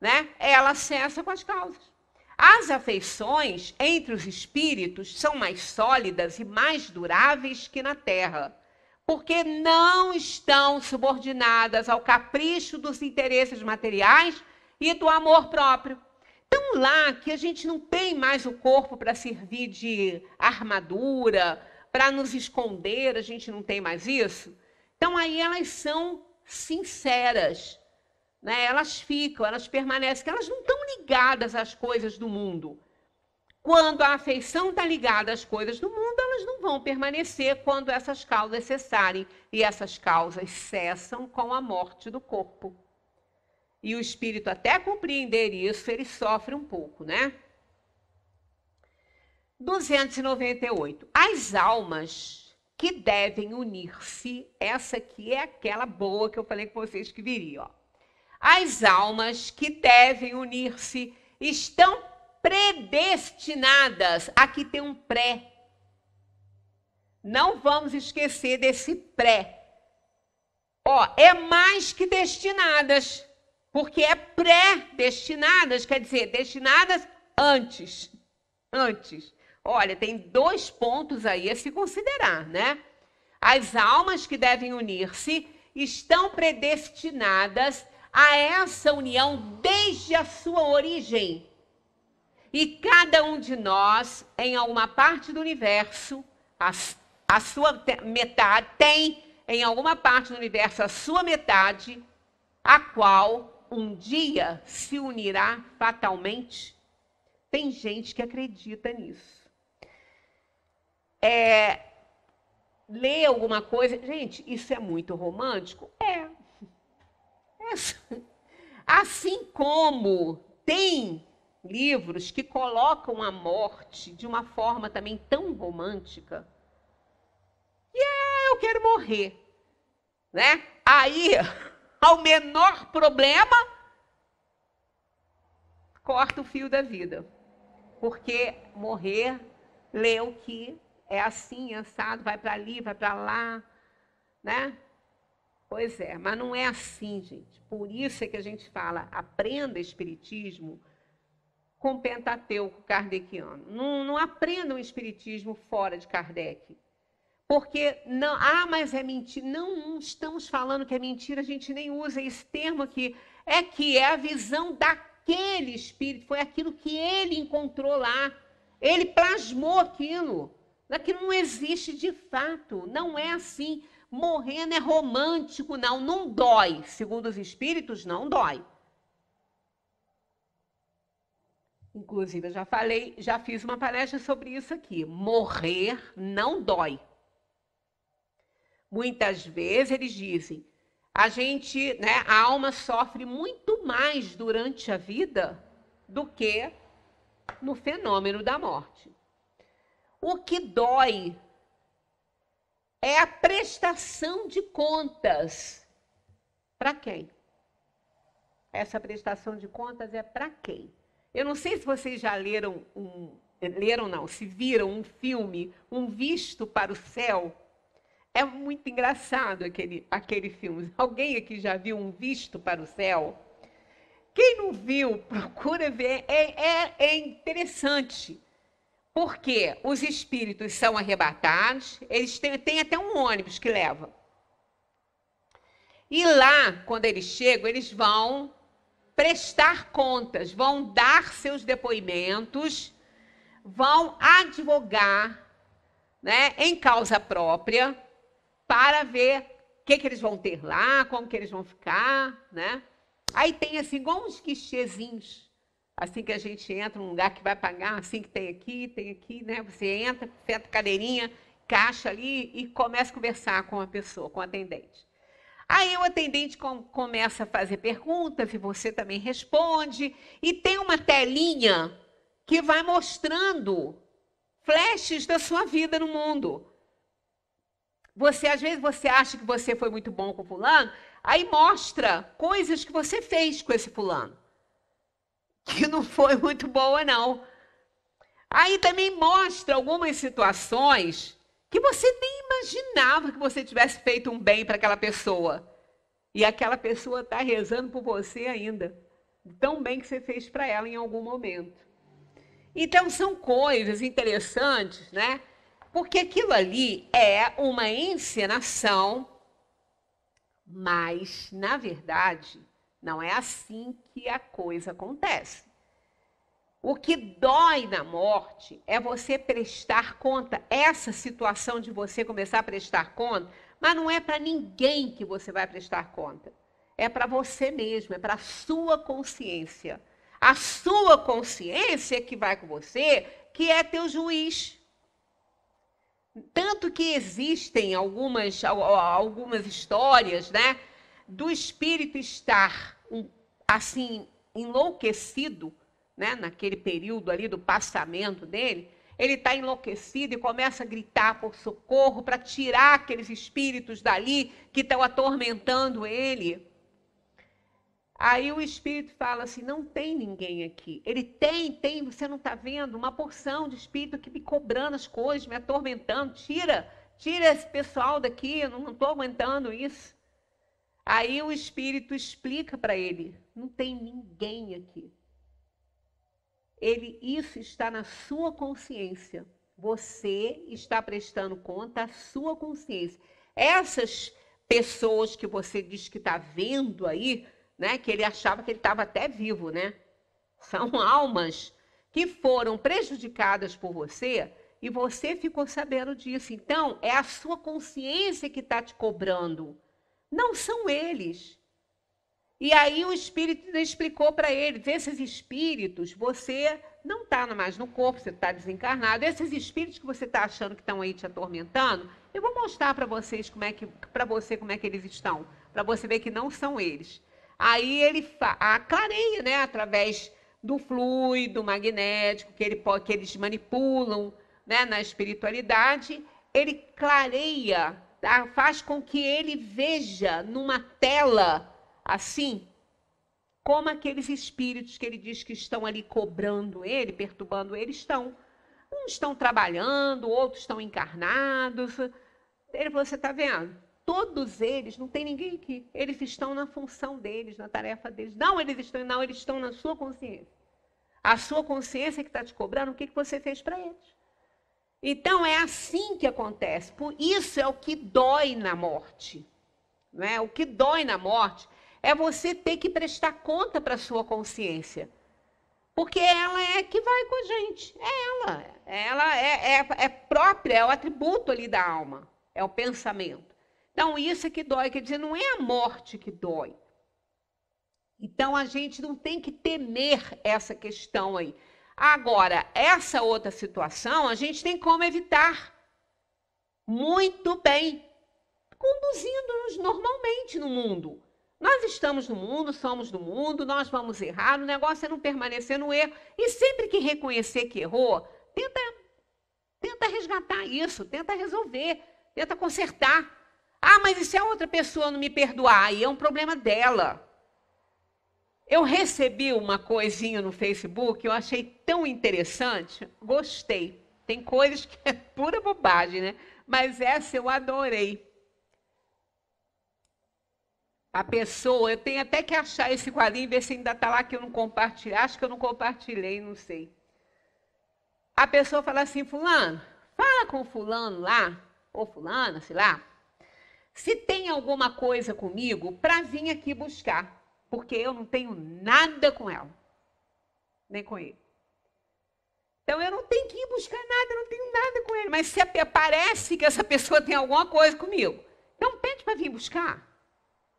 né? Ela cessa com as causas. As afeições entre os espíritos são mais sólidas e mais duráveis que na terra porque não estão subordinadas ao capricho dos interesses materiais e do amor próprio. Então, lá que a gente não tem mais o corpo para servir de armadura, para nos esconder, a gente não tem mais isso. Então, aí elas são sinceras, né? elas ficam, elas permanecem, elas não estão ligadas às coisas do mundo. Quando a afeição está ligada às coisas do mundo, elas não vão permanecer quando essas causas cessarem, e essas causas cessam com a morte do corpo. E o espírito, até compreender isso, ele sofre um pouco, né? 298. As almas que devem unir-se, essa aqui é aquela boa que eu falei com vocês que viria, ó. As almas que devem unir-se estão predestinadas. Aqui tem um pré não vamos esquecer desse pré. Ó, é mais que destinadas, porque é pré-destinadas, quer dizer, destinadas antes. Antes. Olha, tem dois pontos aí a se considerar, né? As almas que devem unir-se estão predestinadas a essa união desde a sua origem. E cada um de nós, em alguma parte do universo, as a sua metade, tem em alguma parte do universo a sua metade, a qual um dia se unirá fatalmente? Tem gente que acredita nisso. É, lê alguma coisa. Gente, isso é muito romântico? É. é. Assim como tem livros que colocam a morte de uma forma também tão romântica eu quero morrer. Né? Aí, ao menor problema, corta o fio da vida. Porque morrer, leu que é assim, assado, vai para ali, vai para lá, né? Pois é, mas não é assim, gente. Por isso é que a gente fala, aprenda espiritismo com o Pentateuco kardeciano. Não, não aprenda o espiritismo fora de Kardec. Porque não, ah, mas é mentira. Não, não estamos falando que é mentira, a gente nem usa esse termo aqui. É que é a visão daquele espírito, foi aquilo que ele encontrou lá. Ele plasmou aquilo. Aquilo não existe de fato, não é assim. Morrer não é romântico, não, não dói. Segundo os espíritos, não dói. Inclusive, eu já falei, já fiz uma palestra sobre isso aqui. Morrer não dói. Muitas vezes eles dizem, a gente, né, a alma sofre muito mais durante a vida do que no fenômeno da morte. O que dói é a prestação de contas. Para quem? Essa prestação de contas é para quem? Eu não sei se vocês já leram um, leram não, se viram um filme, um visto para o céu, é muito engraçado aquele, aquele filme. Alguém aqui já viu Um Visto para o Céu? Quem não viu, procura ver. É, é, é interessante. Porque os espíritos são arrebatados, eles têm, têm até um ônibus que leva. E lá, quando eles chegam, eles vão prestar contas, vão dar seus depoimentos, vão advogar né, em causa própria para ver o que, que eles vão ter lá, como que eles vão ficar, né? Aí tem assim, igual uns quichezinhos, assim que a gente entra num lugar que vai pagar, assim que tem aqui, tem aqui, né? Você entra, senta cadeirinha, caixa ali e começa a conversar com a pessoa, com o atendente. Aí o atendente com, começa a fazer perguntas e você também responde. E tem uma telinha que vai mostrando flashes da sua vida no mundo. Você às vezes você acha que você foi muito bom com o fulano, aí mostra coisas que você fez com esse fulano que não foi muito boa não. Aí também mostra algumas situações que você nem imaginava que você tivesse feito um bem para aquela pessoa. E aquela pessoa está rezando por você ainda. Tão bem que você fez para ela em algum momento. Então, são coisas interessantes, né? Porque aquilo ali é uma encenação, mas, na verdade, não é assim que a coisa acontece. O que dói na morte é você prestar conta, essa situação de você começar a prestar conta, mas não é para ninguém que você vai prestar conta. É para você mesmo, é para a sua consciência. A sua consciência é que vai com você, que é teu juiz. Tanto que existem algumas, algumas histórias, né? Do espírito estar, assim, enlouquecido, né? Naquele período ali do passamento dele, ele está enlouquecido e começa a gritar por socorro para tirar aqueles espíritos dali que estão atormentando ele. Aí o espírito fala assim: não tem ninguém aqui. Ele tem, tem, você não está vendo? Uma porção de espírito que me cobrando as coisas, me atormentando. Tira, tira esse pessoal daqui, eu não estou aguentando isso. Aí o espírito explica para ele: não tem ninguém aqui. Ele, isso está na sua consciência. Você está prestando conta à sua consciência. Essas pessoas que você diz que está vendo aí, né? Que ele achava que ele estava até vivo, né? São almas que foram prejudicadas por você e você ficou sabendo disso. Então, é a sua consciência que está te cobrando, não são eles. E aí o espírito explicou para ele: esses espíritos, você não está mais no corpo, você está desencarnado. Esses espíritos que você está achando que estão aí te atormentando, eu vou mostrar para vocês como é que, para você como é que eles estão, para você ver que não são eles. Aí ele a clareia, né, através do fluido magnético que, ele, que eles manipulam né, na espiritualidade, ele clareia, tá? faz com que ele veja numa tela assim, como aqueles espíritos que ele diz que estão ali cobrando ele, perturbando ele, estão. Uns estão trabalhando, outros estão encarnados. Ele falou: Você está vendo? todos eles, não tem ninguém aqui. Eles estão na função deles, na tarefa deles. Não, eles estão, não, eles estão na sua consciência. A sua consciência que está te cobrando o que, que você fez para eles. Então é assim que acontece. Por isso é o que dói na morte. Né? O que dói na morte é você ter que prestar conta para a sua consciência. Porque ela é que vai com a gente. É ela. Ela é, é, é própria, é o atributo ali da alma. É o pensamento. Então, isso é que dói, quer dizer, não é a morte que dói. Então, a gente não tem que temer essa questão aí. Agora, essa outra situação, a gente tem como evitar muito bem, conduzindo-nos normalmente no mundo. Nós estamos no mundo, somos do mundo, nós vamos errar, o negócio é não permanecer no erro. E sempre que reconhecer que errou, tenta, tenta resgatar isso, tenta resolver, tenta consertar. Ah, mas e se a outra pessoa não me perdoar? Aí é um problema dela. Eu recebi uma coisinha no Facebook, eu achei tão interessante, gostei. Tem coisas que é pura bobagem, né? Mas essa eu adorei. A pessoa, eu tenho até que achar esse quadrinho e ver se ainda está lá que eu não compartilhei. Acho que eu não compartilhei, não sei. A pessoa fala assim, fulano, fala com fulano lá, ou fulana, sei lá, se tem alguma coisa comigo, para vir aqui buscar, porque eu não tenho nada com ela, nem com ele. Então eu não tenho que ir buscar nada, eu não tenho nada com ele, mas se aparece que essa pessoa tem alguma coisa comigo, então pede para vir buscar,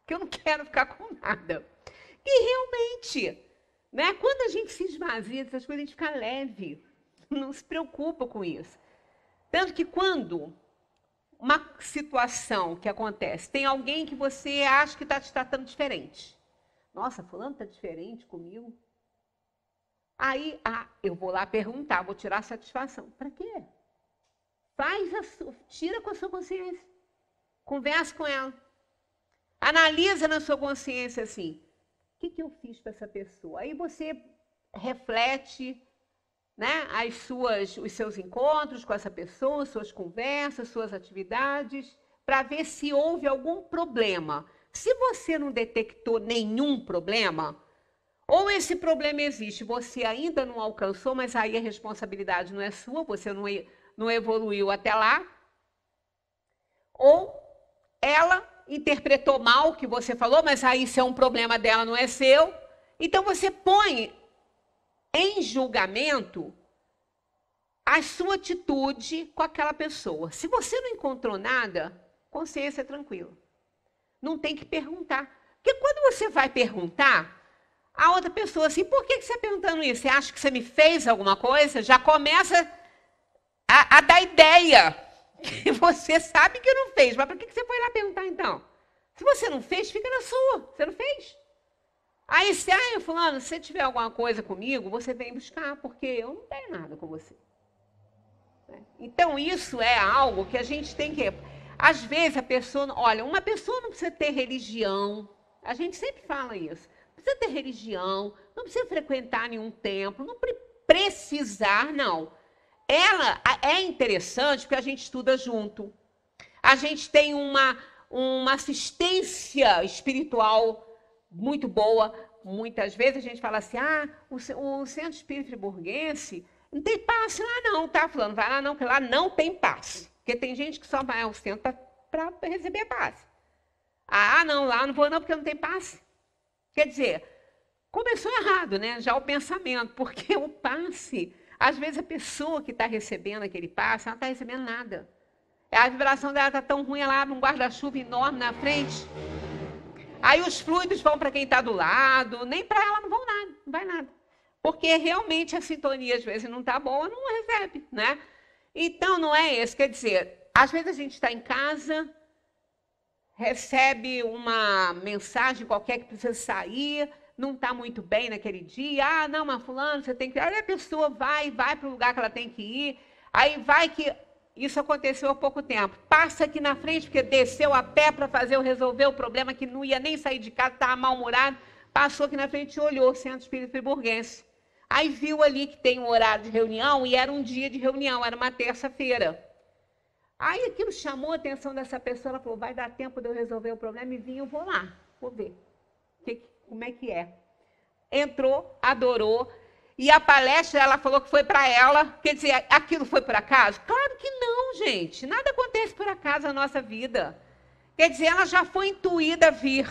que eu não quero ficar com nada. E realmente, né, quando a gente se esvazia dessas coisas, a gente fica leve, não se preocupa com isso. Tanto que quando uma situação que acontece, tem alguém que você acha que está te tratando diferente. Nossa, fulano está diferente comigo. Aí, ah, eu vou lá perguntar, vou tirar a satisfação. Para quê? Faz a sua, tira com a sua consciência. Converse com ela. Analisa na sua consciência assim: o que, que eu fiz para essa pessoa? Aí você reflete, né, as suas, os seus encontros com essa pessoa, suas conversas, suas atividades, para ver se houve algum problema. Se você não detectou nenhum problema, ou esse problema existe, você ainda não alcançou, mas aí a responsabilidade não é sua, você não, não evoluiu até lá, ou ela interpretou mal o que você falou, mas aí isso é um problema dela, não é seu. Então você põe em julgamento a sua atitude com aquela pessoa. Se você não encontrou nada, consciência é tranquila. Não tem que perguntar. Porque quando você vai perguntar, a outra pessoa assim, por que, você está perguntando isso? Você acha que você me fez alguma coisa? Já começa a, a dar ideia. que Você sabe que não fez, mas por que você foi lá perguntar então? Se você não fez, fica na sua. Você não fez. Aí se, ah, fulano, se tiver alguma coisa comigo, você vem buscar, porque eu não tenho nada com você. Né? Então, isso é algo que a gente tem que. Às vezes a pessoa. Olha, uma pessoa não precisa ter religião. A gente sempre fala isso. Não precisa ter religião, não precisa frequentar nenhum templo, não pre precisar, não. Ela é interessante porque a gente estuda junto. A gente tem uma, uma assistência espiritual muito boa. Muitas vezes a gente fala assim: ah, o, o centro espírita burguês não tem passe lá, não, tá? falando vai lá não, porque lá não tem passe. Porque tem gente que só vai ao ah, centro tá para receber passe. Ah, não, lá não vou não, porque não tem passe. Quer dizer, começou errado, né? Já o pensamento, porque o passe, às vezes a pessoa que está recebendo aquele passe, ela não está recebendo nada. A vibração dela está tão ruim, ela abre um guarda-chuva enorme na frente. Aí os fluidos vão para quem está do lado, nem para ela não vão nada, não vai nada. Porque realmente a sintonia às vezes não está boa, não recebe, né? Então não é esse, quer dizer, às vezes a gente está em casa, recebe uma mensagem qualquer que precisa sair, não está muito bem naquele dia, ah, não, mas fulano, você tem que. Aí a pessoa vai, vai para o lugar que ela tem que ir, aí vai que isso aconteceu há pouco tempo. Passa aqui na frente, porque desceu a pé para fazer resolver o problema, que não ia nem sair de casa, estava mal-humorado. Passou aqui na frente e olhou o Centro Espírita Friburguense. Aí viu ali que tem um horário de reunião, e era um dia de reunião, era uma terça-feira. Aí aquilo chamou a atenção dessa pessoa, ela falou, vai dar tempo de eu resolver o problema e vim, eu vou lá, vou ver que, como é que é. Entrou, adorou, e a palestra, ela falou que foi para ela. Quer dizer, aquilo foi por acaso? Claro que não, gente. Nada acontece por acaso na nossa vida. Quer dizer, ela já foi intuída a vir,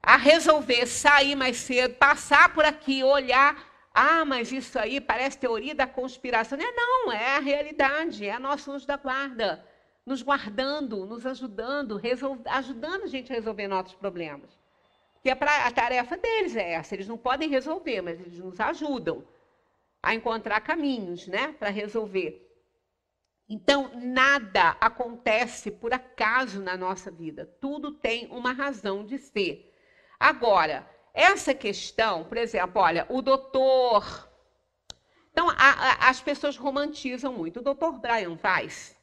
a resolver sair mais cedo, passar por aqui, olhar. Ah, mas isso aí parece teoria da conspiração. Não é, não, é a realidade, é nosso anjo da guarda, nos guardando, nos ajudando, ajudando a gente a resolver nossos problemas que é pra, a tarefa deles é essa. Eles não podem resolver, mas eles nos ajudam a encontrar caminhos, né, para resolver. Então, nada acontece por acaso na nossa vida. Tudo tem uma razão de ser. Agora, essa questão, por exemplo, olha, o doutor. Então, a, a, as pessoas romantizam muito. O doutor Brian Weiss,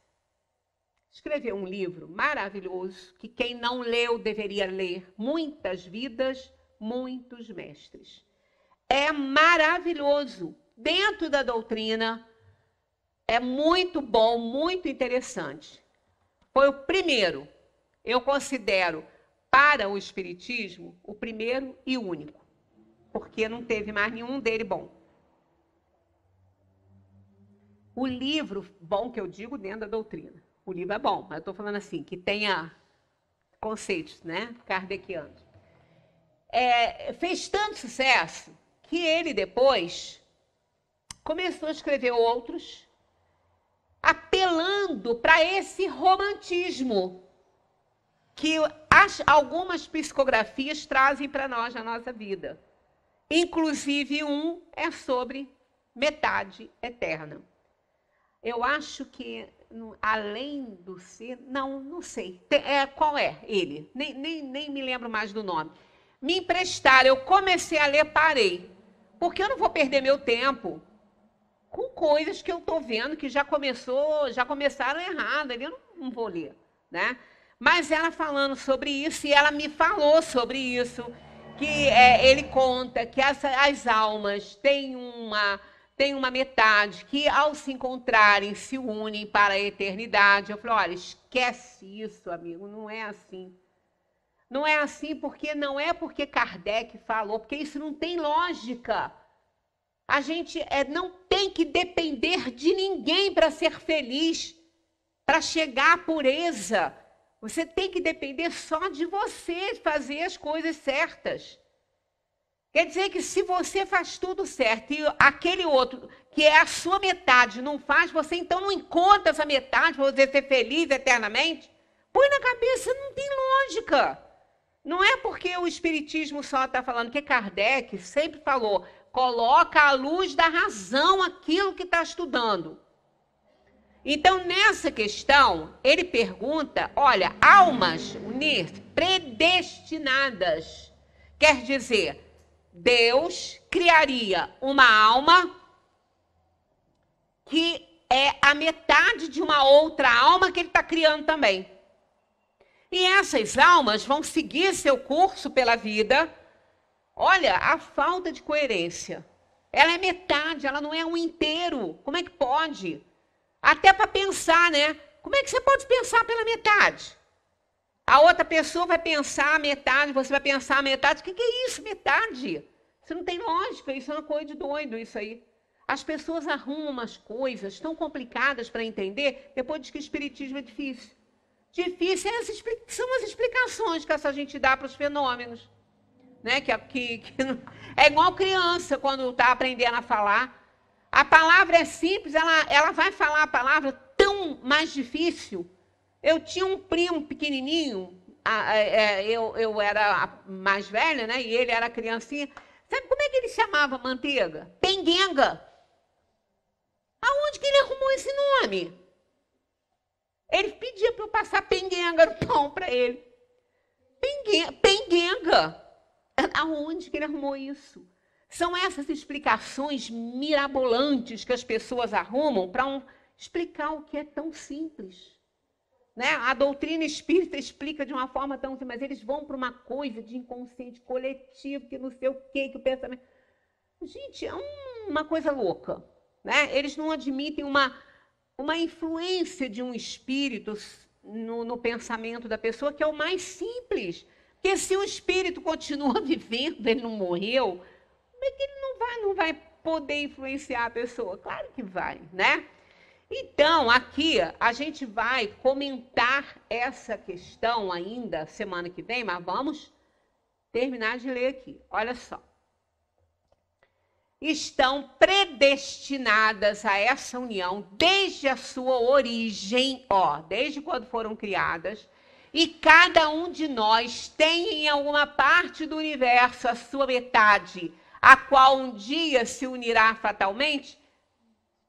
escreveu um livro maravilhoso que quem não leu deveria ler: Muitas Vidas, Muitos Mestres. É maravilhoso. Dentro da doutrina, é muito bom, muito interessante. Foi o primeiro, eu considero, para o Espiritismo, o primeiro e único, porque não teve mais nenhum dele bom. O livro bom que eu digo dentro da doutrina o livro é bom, mas eu estou falando assim, que tenha conceitos, né? Kardecianos. É, fez tanto sucesso que ele depois começou a escrever outros, apelando para esse romantismo que as, algumas psicografias trazem para nós na nossa vida. Inclusive, um é sobre metade eterna. Eu acho que além do ser, não, não sei. Tem, é, qual é ele? Nem, nem, nem me lembro mais do nome. Me emprestaram, eu comecei a ler, parei. Porque eu não vou perder meu tempo com coisas que eu estou vendo que já começou, já começaram errado, eu não, não vou ler, né? Mas ela falando sobre isso, e ela me falou sobre isso, que é, ele conta que essa, as almas têm uma, tem uma metade que, ao se encontrarem, se unem para a eternidade. Eu falo, olha, esquece isso, amigo, não é assim. Não é assim porque não é porque Kardec falou, porque isso não tem lógica. A gente é, não tem que depender de ninguém para ser feliz, para chegar à pureza. Você tem que depender só de você fazer as coisas certas. Quer dizer que se você faz tudo certo e aquele outro, que é a sua metade, não faz, você então não encontra essa metade para você ser feliz eternamente? Põe na cabeça, não tem lógica. Não é porque o Espiritismo só está falando, que Kardec sempre falou, coloca à luz da razão aquilo que está estudando. Então, nessa questão, ele pergunta: olha, almas unir predestinadas. Quer dizer, Deus criaria uma alma que é a metade de uma outra alma que ele está criando também. E essas almas vão seguir seu curso pela vida. Olha a falta de coerência. Ela é metade, ela não é um inteiro. Como é que pode? Até para pensar, né? Como é que você pode pensar pela metade? A outra pessoa vai pensar a metade, você vai pensar a metade. O que, que é isso, metade? Isso não tem lógica, isso é uma coisa de doido, isso aí. As pessoas arrumam umas coisas tão complicadas para entender, depois diz que o espiritismo é difícil. Difícil é são as explicações que essa gente dá para os fenômenos. Né? Que, que, que não... É igual criança quando está aprendendo a falar. A palavra é simples, ela, ela vai falar a palavra tão mais difícil eu tinha um primo pequenininho, a, a, a, é, eu, eu era mais velha, né? E ele era criancinha. Sabe como é que ele chamava manteiga? Penguenga. Aonde que ele arrumou esse nome? Ele pedia para eu passar penguenga no pão para ele. Penguenga, penguenga. Aonde que ele arrumou isso? São essas explicações mirabolantes que as pessoas arrumam para um, explicar o que é tão simples. Né? A doutrina espírita explica de uma forma tão assim, mas eles vão para uma coisa de inconsciente coletivo, que não sei o quê, que o pensamento. Gente, é uma coisa louca. Né? Eles não admitem uma, uma influência de um espírito no, no pensamento da pessoa, que é o mais simples. Porque se o espírito continua vivendo, ele não morreu, como é que ele não vai, não vai poder influenciar a pessoa? Claro que vai, né? Então, aqui a gente vai comentar essa questão ainda semana que vem, mas vamos terminar de ler aqui. Olha só. Estão predestinadas a essa união desde a sua origem, ó, desde quando foram criadas, e cada um de nós tem em alguma parte do universo a sua metade, a qual um dia se unirá fatalmente.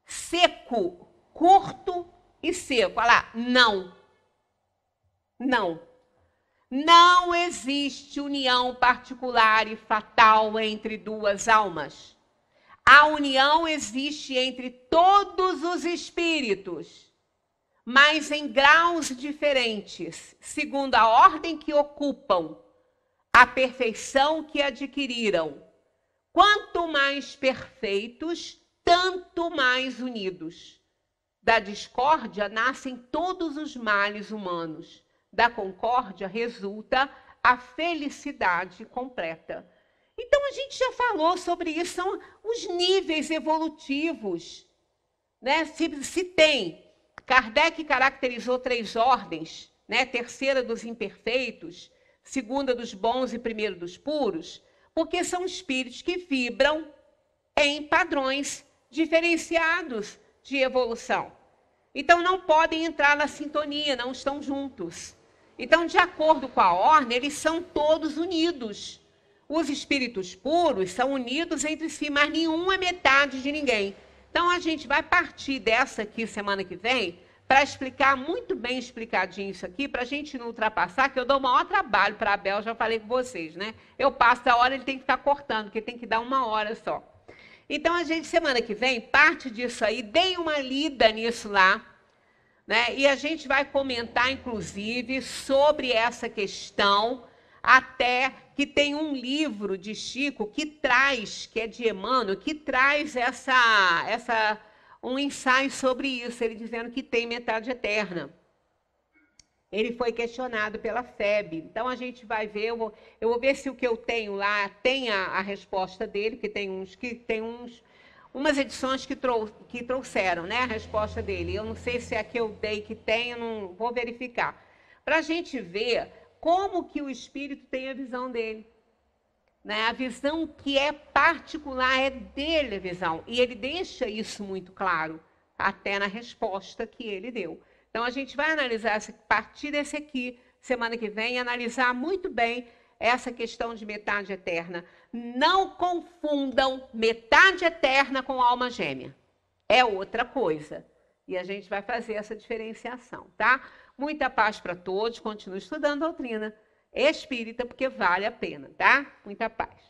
Seco curto e seco. Olha lá, não. Não. Não existe união particular e fatal entre duas almas. A união existe entre todos os espíritos, mas em graus diferentes, segundo a ordem que ocupam, a perfeição que adquiriram. Quanto mais perfeitos, tanto mais unidos. Da discórdia nascem todos os males humanos. Da concórdia resulta a felicidade completa. Então a gente já falou sobre isso, são os níveis evolutivos. Né? Se, se tem, Kardec caracterizou três ordens, né? terceira dos imperfeitos, segunda dos bons e primeiro dos puros, porque são espíritos que vibram em padrões diferenciados de evolução. Então não podem entrar na sintonia, não estão juntos. Então, de acordo com a ordem, eles são todos unidos. Os espíritos puros são unidos entre si, mas nenhum é metade de ninguém. Então a gente vai partir dessa aqui semana que vem para explicar muito bem explicadinho isso aqui, para a gente não ultrapassar, que eu dou o maior trabalho para Abel, já falei com vocês, né? Eu passo a hora, ele tem que ficar cortando, porque tem que dar uma hora só. Então, a gente, semana que vem, parte disso aí, dei uma lida nisso lá. Né? E a gente vai comentar, inclusive, sobre essa questão, até que tem um livro de Chico que traz, que é de Emmanuel, que traz essa, essa um ensaio sobre isso, ele dizendo que tem metade eterna ele foi questionado pela FEB. Então a gente vai ver, eu vou, eu vou ver se o que eu tenho lá tem a, a resposta dele, que tem uns que tem uns umas edições que, trou, que trouxeram, né, a resposta dele. Eu não sei se é a que eu dei que tem, eu não vou verificar. Para a gente ver como que o espírito tem a visão dele. Né? A visão que é particular é dele a visão. E ele deixa isso muito claro, até na resposta que ele deu. Então, a gente vai analisar, a partir desse aqui, semana que vem, analisar muito bem essa questão de metade eterna. Não confundam metade eterna com alma gêmea. É outra coisa. E a gente vai fazer essa diferenciação, tá? Muita paz para todos. Continue estudando doutrina espírita, porque vale a pena, tá? Muita paz.